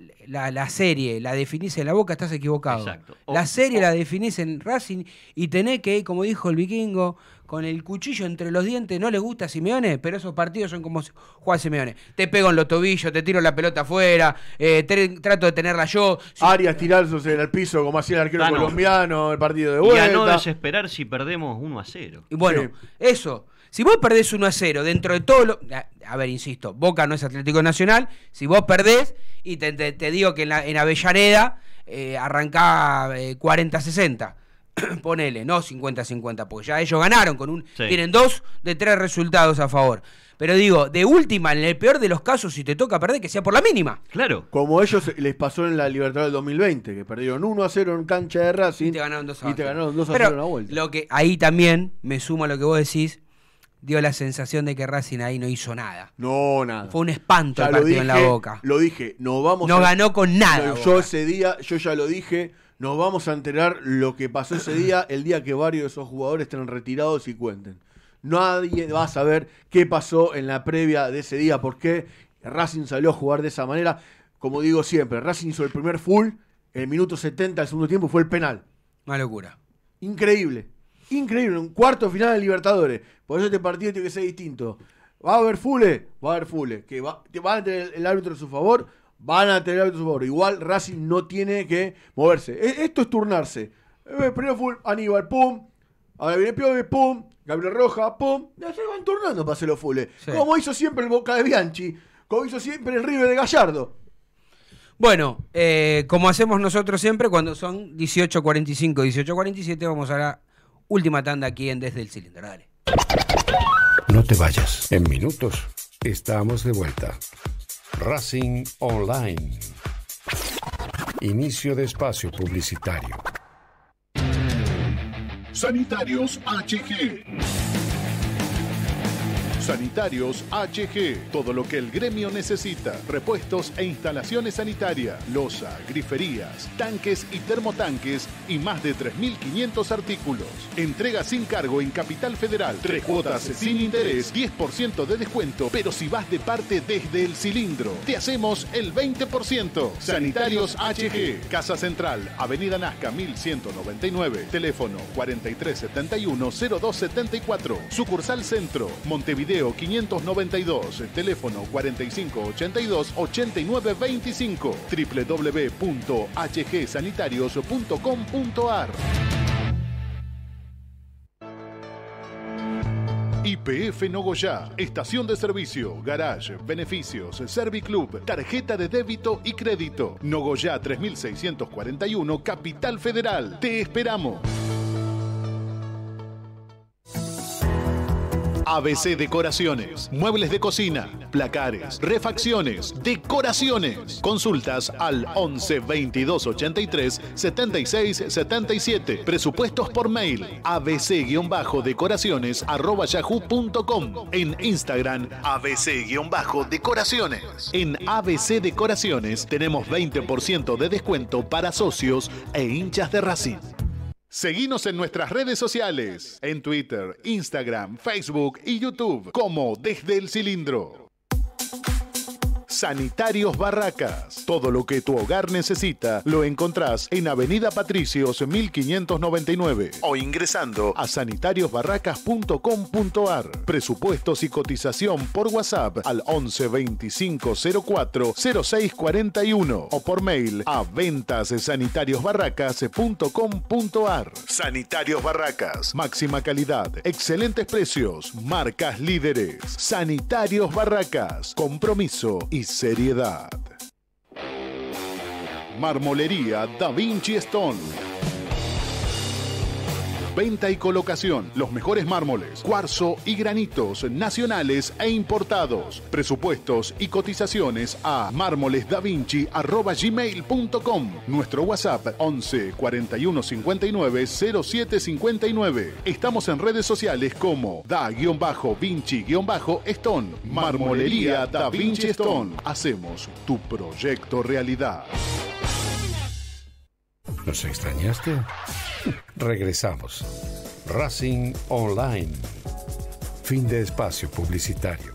serie la definís en la boca, estás equivocado. Exacto. la serie la definís en Racing y tenés que, como dijo el vikingo, con el cuchillo entre los dientes, no le gusta a Simeone, pero esos partidos son como Juan Simeone. Te pego en los tobillos, te tiro la pelota afuera, eh, trato de tenerla yo. Arias tirándose en el piso como hacía el arquero ah, colombiano, el partido de vuelta. Y a no desesperar si perdemos 1 a 0. Y bueno, eso. Si vos perdés 1 a 0 dentro de todo lo. A, ver, insisto, Boca no es Atlético Nacional. Si vos perdés, y te, digo que en, la, en Avellaneda eh, arrancá 40-60. Eh, ponele, no 50-50, porque ya ellos ganaron con un. Tienen dos de tres resultados a favor. Pero digo, de última, en el peor de los casos, si te toca perder, que sea por la mínima. Claro. Como ellos les pasó en la Libertad del 2020, que perdieron 1 a 0 en cancha de Racing. Y te ganaron 2 a 0. Y te ganaron 2 0 en la vuelta. Lo que ahí también me sumo a lo que vos decís, dio la sensación de que Racing ahí no hizo nada. No, nada. Fue un espanto el partido en la boca. Lo dije, no vamos No ganó con nada. yo ese día, yo ya lo dije, nos vamos a enterar lo que pasó ese día, el día que varios de esos jugadores estén retirados y cuenten. Nadie va a saber qué pasó en la previa de ese día, porque qué Racing salió a jugar de esa manera. Como digo siempre, Racing hizo el primer full, el minuto 70 del segundo tiempo fue el penal. Una locura. Increíble. Increíble, un cuarto final de Libertadores. Por eso este partido tiene que ser distinto. Va a haber Fule, va a haber Fule, que van a tener el árbitro a su favor, van a tener el árbitro a su favor. Igual Racing no tiene que moverse. E, esto es turnarse. Eh, primero Fule, Aníbal, pum. Ahora viene Piove, pum. Gabriel Roja, pum. Ya se van turnando para hacer los Fule. Como hizo siempre el Boca de Bianchi, como hizo siempre el River de Gallardo. Bueno, eh, como hacemos nosotros siempre, cuando son 18.45, 18.47, vamos a Última tanda aquí en Desde el Cilindro. No te vayas. En minutos estamos de vuelta. Racing Online. Inicio de espacio publicitario. Sanitarios HG. Sanitarios HG, todo lo que el gremio necesita. Repuestos e instalaciones sanitarias, losa, griferías, tanques y termotanques y más de 3.500 artículos. Entrega sin cargo en Capital Federal. Tres cuotas sin interés, 10% de descuento, pero si vas de parte desde el cilindro, te hacemos el 20%. Sanitarios HG, Casa Central, Avenida Nazca 1199, teléfono 4371-0274, sucursal Centro, Montevideo. 592, teléfono 4582-8925, www.hgsanitarios.com.ar. IPF Nogoyá, estación de servicio, garage, beneficios, Serviclub, tarjeta de débito y crédito. Nogoyá 3641, Capital Federal. Te esperamos. ABC Decoraciones, muebles de cocina, placares, refacciones, decoraciones. Consultas al 11 22 83 76 77. Presupuestos por mail abc-decoraciones arroba yahoo.com. En Instagram abc-decoraciones. En ABC Decoraciones tenemos 20% de descuento para socios e hinchas de Racing. Seguimos en nuestras redes sociales, en Twitter, Instagram, Facebook y YouTube, como Desde el Cilindro. Sanitarios Barracas. Todo lo que tu hogar necesita lo encontrás en Avenida Patricios 1599 o ingresando a sanitariosbarracas.com.ar. Presupuestos y cotización por WhatsApp al 11 25 04 06 41 o por mail a ventassanitariosbarracas.com.ar. Sanitarios Barracas, máxima calidad, excelentes precios, marcas líderes. Sanitarios Barracas, compromiso y seriedad. Marmolería Da Vinci Stone venta y colocación, los mejores mármoles, cuarzo y granitos nacionales e importados. Presupuestos y cotizaciones a mármolesdavinci.com. Nuestro WhatsApp 11 41 59 07 59. Estamos en redes sociales como da-vinci-stone. Marmolería Da Vinci Stone. Hacemos tu proyecto realidad. ¿Nos extrañaste? Regresamos. Racing Online. Fin de espacio publicitario.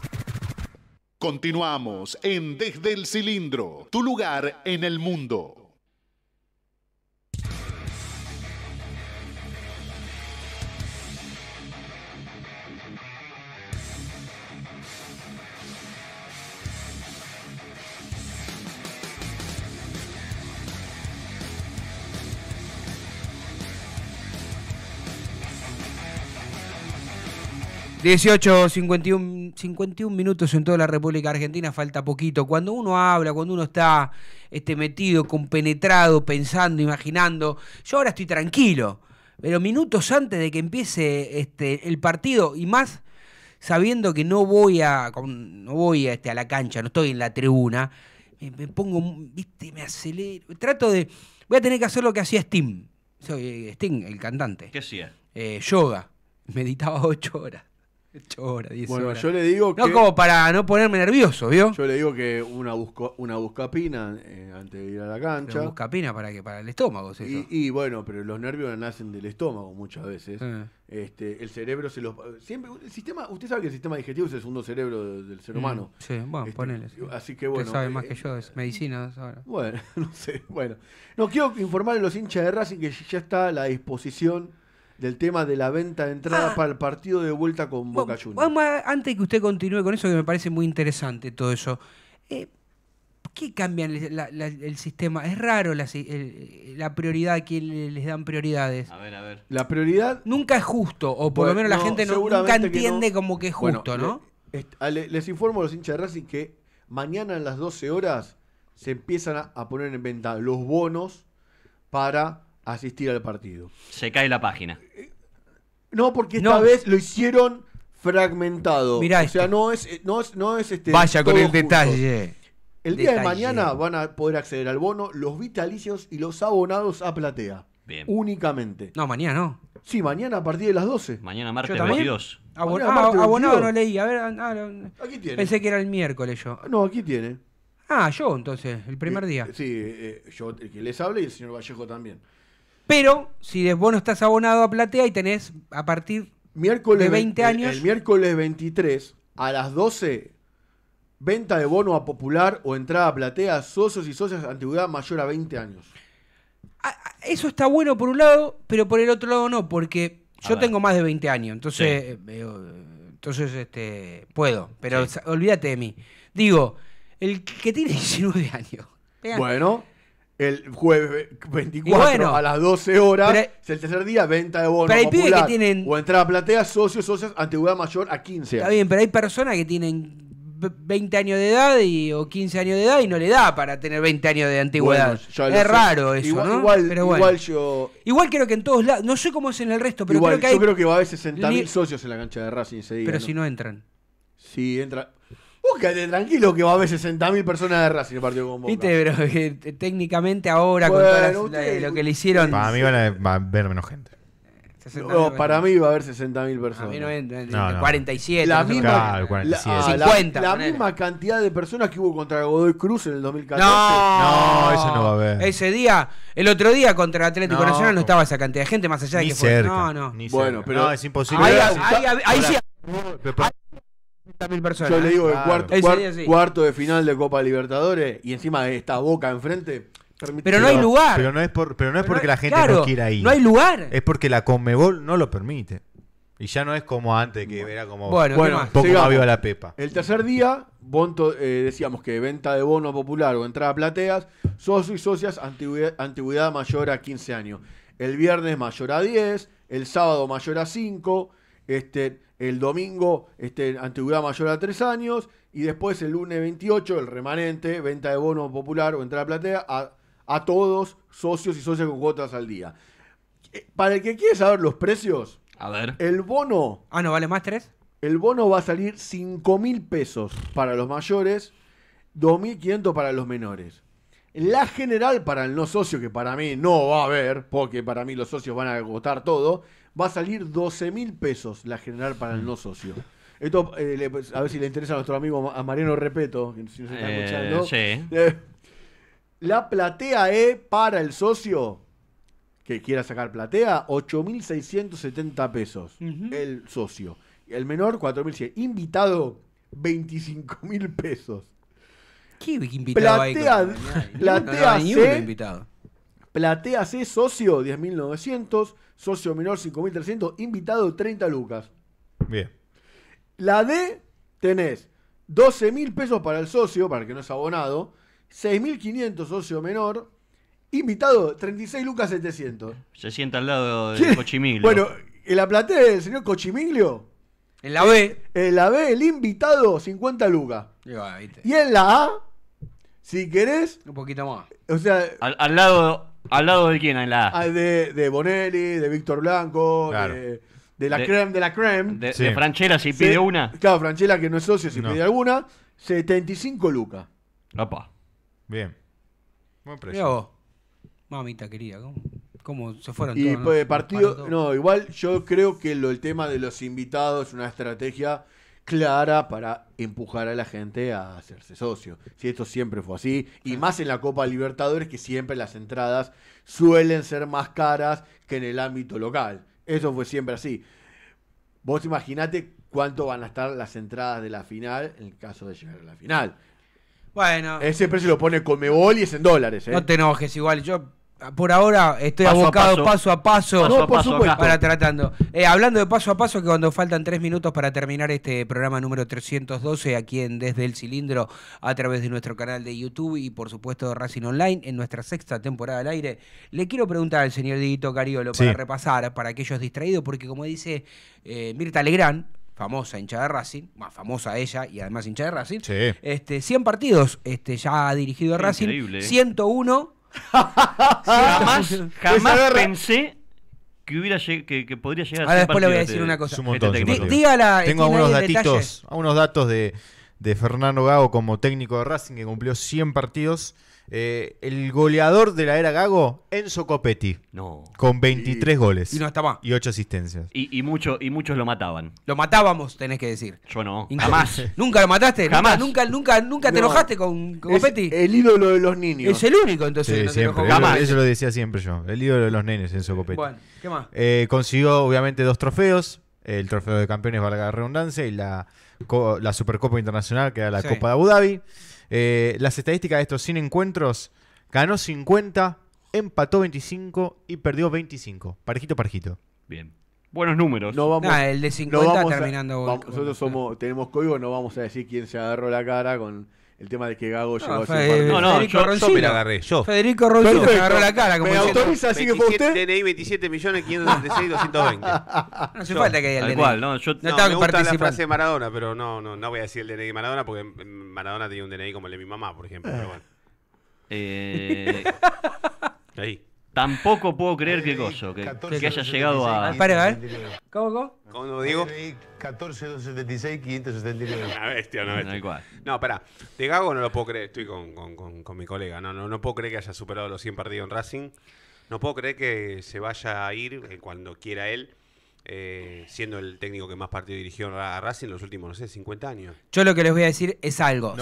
Continuamos en Desde el Cilindro, tu lugar en el mundo. 18, 51, 51 minutos en toda la República Argentina, falta poquito. Cuando uno habla, cuando uno está este, metido, compenetrado, pensando, imaginando, yo ahora estoy tranquilo, pero minutos antes de que empiece este, el partido y más sabiendo que no voy a, no voy este, a la cancha, no estoy en la tribuna, me, pongo, viste, me acelero, trato de, voy a tener que hacer lo que hacía Steam, soy eh, Sting, el cantante. ¿Qué hacía? Eh, yoga, meditaba ocho horas. 8 horas, 10 bueno, yo le digo que. como para no ponerme nervioso, ¿vio? Yo le digo que una, busco, una buscapina eh, antes de ir a la cancha. ¿Una buscapina para que Para el estómago, ¿sí? Y, bueno, pero los nervios nacen del estómago muchas veces. Eh. Este, el cerebro se los. Siempre, el sistema, usted sabe que el sistema digestivo es el segundo cerebro del ser mm, humano. sí, bueno, este, Así que bueno. Usted sabe eh, más que yo, es medicina Bueno, no sé. Bueno, no quiero informar a los hinchas de Racing que ya está a la disposición del tema de la venta de entradas ah. para el partido de vuelta con Boca Juniors. Vamos antes que usted continúe con eso, que me parece muy interesante todo eso. Eh, ¿Qué cambian el, sistema? Es raro la, prioridad, quién les dan prioridades. A ver, a ver. La prioridad. Nunca es justo, o por lo menos la gente nunca entiende como que es justo, ¿no? Les, informo a los hinchas de Racing que mañana a las 12 horas se empiezan a poner en venta los bonos para asistir al partido. Se cae la página. No, porque esta vez lo hicieron fragmentado. Mirá o sea, no es, no es, este. Vaya con el detalle. El día de mañana van a poder acceder al bono los vitalicios y los abonados a platea. Únicamente. No, mañana no. Sí, mañana a partir de las 12. Mañana martes ah, abonado no leí. A ver, ah, Aquí tiene. pensé que era el miércoles yo. No, aquí tiene. Ah, yo entonces, el primer eh, día. Sí, eh, eh, yo que les hablé y el señor Vallejo también. Pero si vos no estás abonado a Platea y tenés a partir miércoles de 20 años. El, miércoles 23 a las 12 Venta de bono a popular o entrada a platea, socios y socias de antigüedad mayor a 20 años. Ah, ah, eso está bueno por un lado, pero por el otro lado no, porque yo tengo más de 20 años, entonces, eh, entonces este, puedo, pero olvídate de mí. Digo, el que tiene 19 años. bueno el jueves 24 a las 12 horas, es el tercer día, venta de bonos o entrada a platea, socios, socias, antigüedad mayor a 15 Está bien, pero hay personas que tienen 20 años de edad y, o 15 años de edad y no le da para tener 20 años de antigüedad. es raro eso, igual, ¿no? yo... Igual creo que en todos lados, no sé cómo es en el resto, pero creo que hay... Yo creo que va a haber 60.000 socios en la cancha de Racing Pero si no entran. si entran Búscate tranquilo que va a haber 60.000 personas de Racing en el partido con Boca. Viste, pero que técnicamente ahora con eh, lo que le hicieron. Para mí van a, va a haber menos gente. No, para mí va a haber 60.000 mil personas. mí no 47. La misma, 50, la misma cantidad de personas que hubo contra Godoy Cruz en el 2014. No, No, eso no va a haber. Ese día, el otro día contra Atlético Nacional no estaba esa cantidad de gente, más allá de Ni que fue. No, no. Bueno, pero- es imposible. Ahí, sí, personas. Yo le ¿eh? digo que cuarto, de final de Copa Libertadores y encima de esta Boca enfrente. Pero no hay lugar. Pero no es, pero no es porque la gente no quiera ir. No hay lugar. Es porque la Conmebol no lo permite. Y ya no es como antes, que era como bueno, poco más viva la pepa. El tercer día, eh, decíamos que venta de bono popular o entrada a plateas, socios y socias, antigüedad, mayor a 15 años. El viernes mayor a 10, el sábado mayor a 5. Este, el domingo este, antigüedad mayor a tres años y después el lunes 28 el remanente, venta de bono popular o entrada platea a, todos socios y socios con cuotas al día. Eh, para el que quiere saber los precios, a ver. el bono... Ah, ¿no vale más tres? El bono va a salir cinco mil pesos para los mayores, 2.500 para los menores. La general para el no socio, que para mí no va a haber, porque para mí los socios van a agotar todo, va a salir 12 mil pesos la general para el no socio. Esto, eh, pues, a ver si le interesa a nuestro amigo a Mariano Repeto, que si se está eh, escuchando. Eh, la platea E para el socio que quiera sacar platea, 8.670 pesos pesos el socio. El menor, 4.100. Invitado, 25.000 pesos. ¿Qué invitado platea, hay? Platea, C, invitado. Platea C, socio 10.900, socio menor 5.300, invitado 30 lucas. Bien. La D tenés 12.000 pesos para el socio, para el que no es abonado, 6.500 socio menor, invitado 36 lucas 700. Se sienta al lado de Cochimiglio. Bueno, en la platea del señor Cochimiglio. En la B. Eh, en la B, el invitado 50 lucas. Y en la A, si querés. Un poquito más. O sea. al lado ¿Al lado de quién? En la... Ah, de, Bonelli, de Víctor Blanco, de, la creme, de la creme. De, Franchella, si pide una. Claro, Franchella que no es socio, si pide alguna. 75 lucas. Papá. Bien. Buen precio. Mamita querida, ¿cómo? se fueron? Y todos, pues, partido, no, igual yo creo que lo, el tema de los invitados es una estrategia clara para empujar a la gente a hacerse socio. Si esto siempre fue así, y más en la Copa Libertadores, que siempre las entradas suelen ser más caras que en el ámbito local. Eso fue siempre así. Vos imaginate cuánto van a estar las entradas de la final en el caso de llegar a la final. Bueno. Ese precio lo pone Comebol y es en dólares. ¿eh? No te enojes, igual yo por ahora estoy abocado paso. a paso, por supuesto. para tratando. Eh, hablando de paso a paso, que cuando faltan tres minutos para terminar este programa número 312 aquí en Desde el Cilindro a través de nuestro canal de YouTube y por supuesto Racing Online en nuestra sexta temporada al aire, le quiero preguntar al señor Didito Cariolo para repasar para aquellos distraídos, porque como dice eh, Mirta Legrand, famosa hincha de Racing, más famosa ella y además hincha de Racing, este, 100 partidos este, ya ha dirigido a Racing, 101 jamás jamás pensé que hubiera que, podría llegar a después le voy a decir de, una cosa. Este dígala. Tengo algunos datos de, de Fernando Gago como técnico de Racing que cumplió 100 partidos eh, el goleador de la era Gago, Enzo Copetti. No. Con 23 goles. Y no está más. Y 8 asistencias. Y, y, mucho, y muchos lo mataban. Lo matábamos, tenés que decir. Yo no. Jamás. Nunca lo mataste. Jamás. Nunca, nunca, nunca te enojaste con, Copetti. El ídolo de los niños. Es el único, entonces. Jamás. Eso lo decía siempre yo. El ídolo de los nenes, Enzo Copetti. Bueno, ¿qué más? Eh, consiguió, obviamente, dos trofeos. El trofeo de campeones, valga la redundancia, y la, la Supercopa Internacional, que era la Copa de Abu Dhabi. Eh, las estadísticas de estos 100 encuentros, ganó 50, empató 25 y perdió 25. Parejito, parejito. Bien. Buenos números. No vamos, ah, el de 50 terminando. nosotros somos, tenemos código, no vamos a decir quién se agarró la cara con el tema de que Gago llegó a ser No, no, Federico yo, yo me la agarré. Yo. Federico Roncino me agarró la cara. Como ¿Me autoriza así que fue usted? DNI 27.536.220. No hace falta que haya el DNI. Cual, no, yo, no, no me gusta la frase de Maradona, pero no, no, no voy a decir el DNI de Maradona porque Maradona tenía un DNI como el de mi mamá, por ejemplo. Pero eh. bueno. Eh... Ahí. Tampoco puedo creer que cosa, que, haya llegado a. cómo? cómo lo digo? 14276, 579. Una bestia, una bestia. No, pará. De Gago no lo puedo creer. Estoy con, mi colega. No, no, puedo creer que haya superado los 100 partidos en Racing. No puedo creer que se vaya a ir eh, cuando quiera él. Eh, siendo el técnico que más partido dirigió a Racing en los últimos, no sé, 50 años. Yo lo que les voy a decir es algo.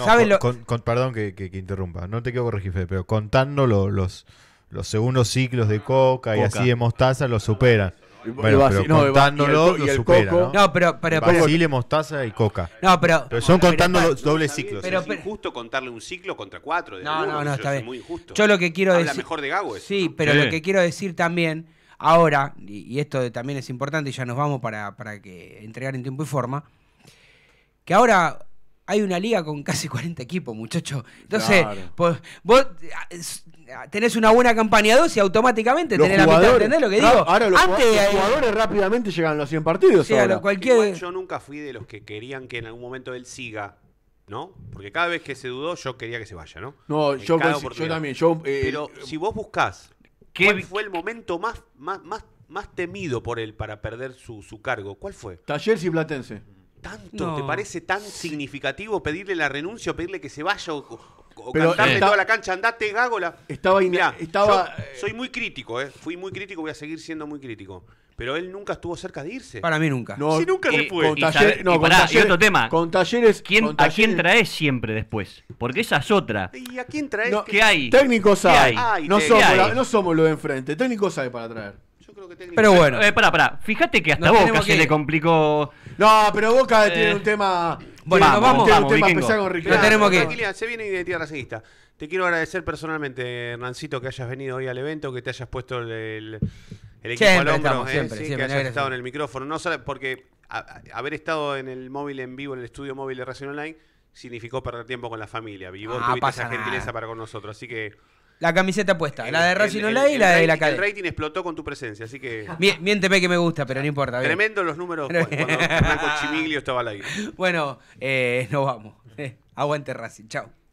perdón que, interrumpa, no te quiero corregir, pero contando los, los segundos ciclos de coca, y así de mostaza lo superan. Bueno, pero contándolo lo supera, ¿no? pero, mostaza y coca. No, pero, pero son contando dobles ciclos. Pero, es injusto contarle un ciclo contra cuatro. De no, no, no, está bien. Es muy injusto. Yo lo que quiero decir. mejor sí, pero lo que quiero decir también, ahora, y, esto también es importante, y ya nos vamos para, que entregar en tiempo y forma, que ahora hay una liga con casi 40 equipos, muchachos. Entonces, pues, vos tenés una buena campaña 2 y automáticamente tenés la mitad. ¿Entendés lo que ah, digo? Ahora los, Antes, jugadores, los jugadores rápidamente llegan a los 100 partidos. yo nunca fui de los que querían que en algún momento él siga. ¿No? Porque cada vez que se dudó, yo quería que se vaya, ¿no? No, yo, pues, también. Eh, Pero eh, si vos buscás, ¿cuál fue el momento más, más, más, temido por él para perder su, cargo? ¿Cuál fue? Taller y Platense. ¿Tanto? ¿Te parece tan significativo pedirle la renuncia o pedirle que se vaya o, o Pero toda la cancha, andate, Gágola. Estaba ahí, estaba, soy muy crítico, eh. fui muy crítico, voy a seguir siendo muy crítico. Pero él nunca estuvo cerca de irse. Para mí nunca. No, nunca se Con no, tema. Con talleres. ¿Quién- ¿A quién traes siempre después? Porque esa es otra. ¿Y a quién traes? ¿Qué hay? Técnicos hay. No, somos los de enfrente. Técnicos hay para traer. Yo creo que Pero bueno. Eh, pará, pará. Fíjate que hasta Boca se le complicó. No, pero Boca tiene eh. un tema. Bueno, vamos, a vamos, con Riquelme tenemos que... se viene identidad racista. Te quiero agradecer personalmente, Hernancito, que hayas venido hoy al evento, que te hayas puesto el, el, equipo al hombro, eh, siempre, que hayas estado en el micrófono. No porque haber estado en el móvil en vivo, en el estudio móvil de Racing Online, significó perder tiempo con la familia. Y vos ah, tuviste esa gentileza para con nosotros. Así que la camiseta puesta, la de Racing Online y la de la calle. El rating explotó con tu presencia, así que. miénteme que me gusta, pero no importa. Tremendo los números cuando Franco Chimiglio estaba al Bueno, eh, nos vamos. Aguante Racing, chao.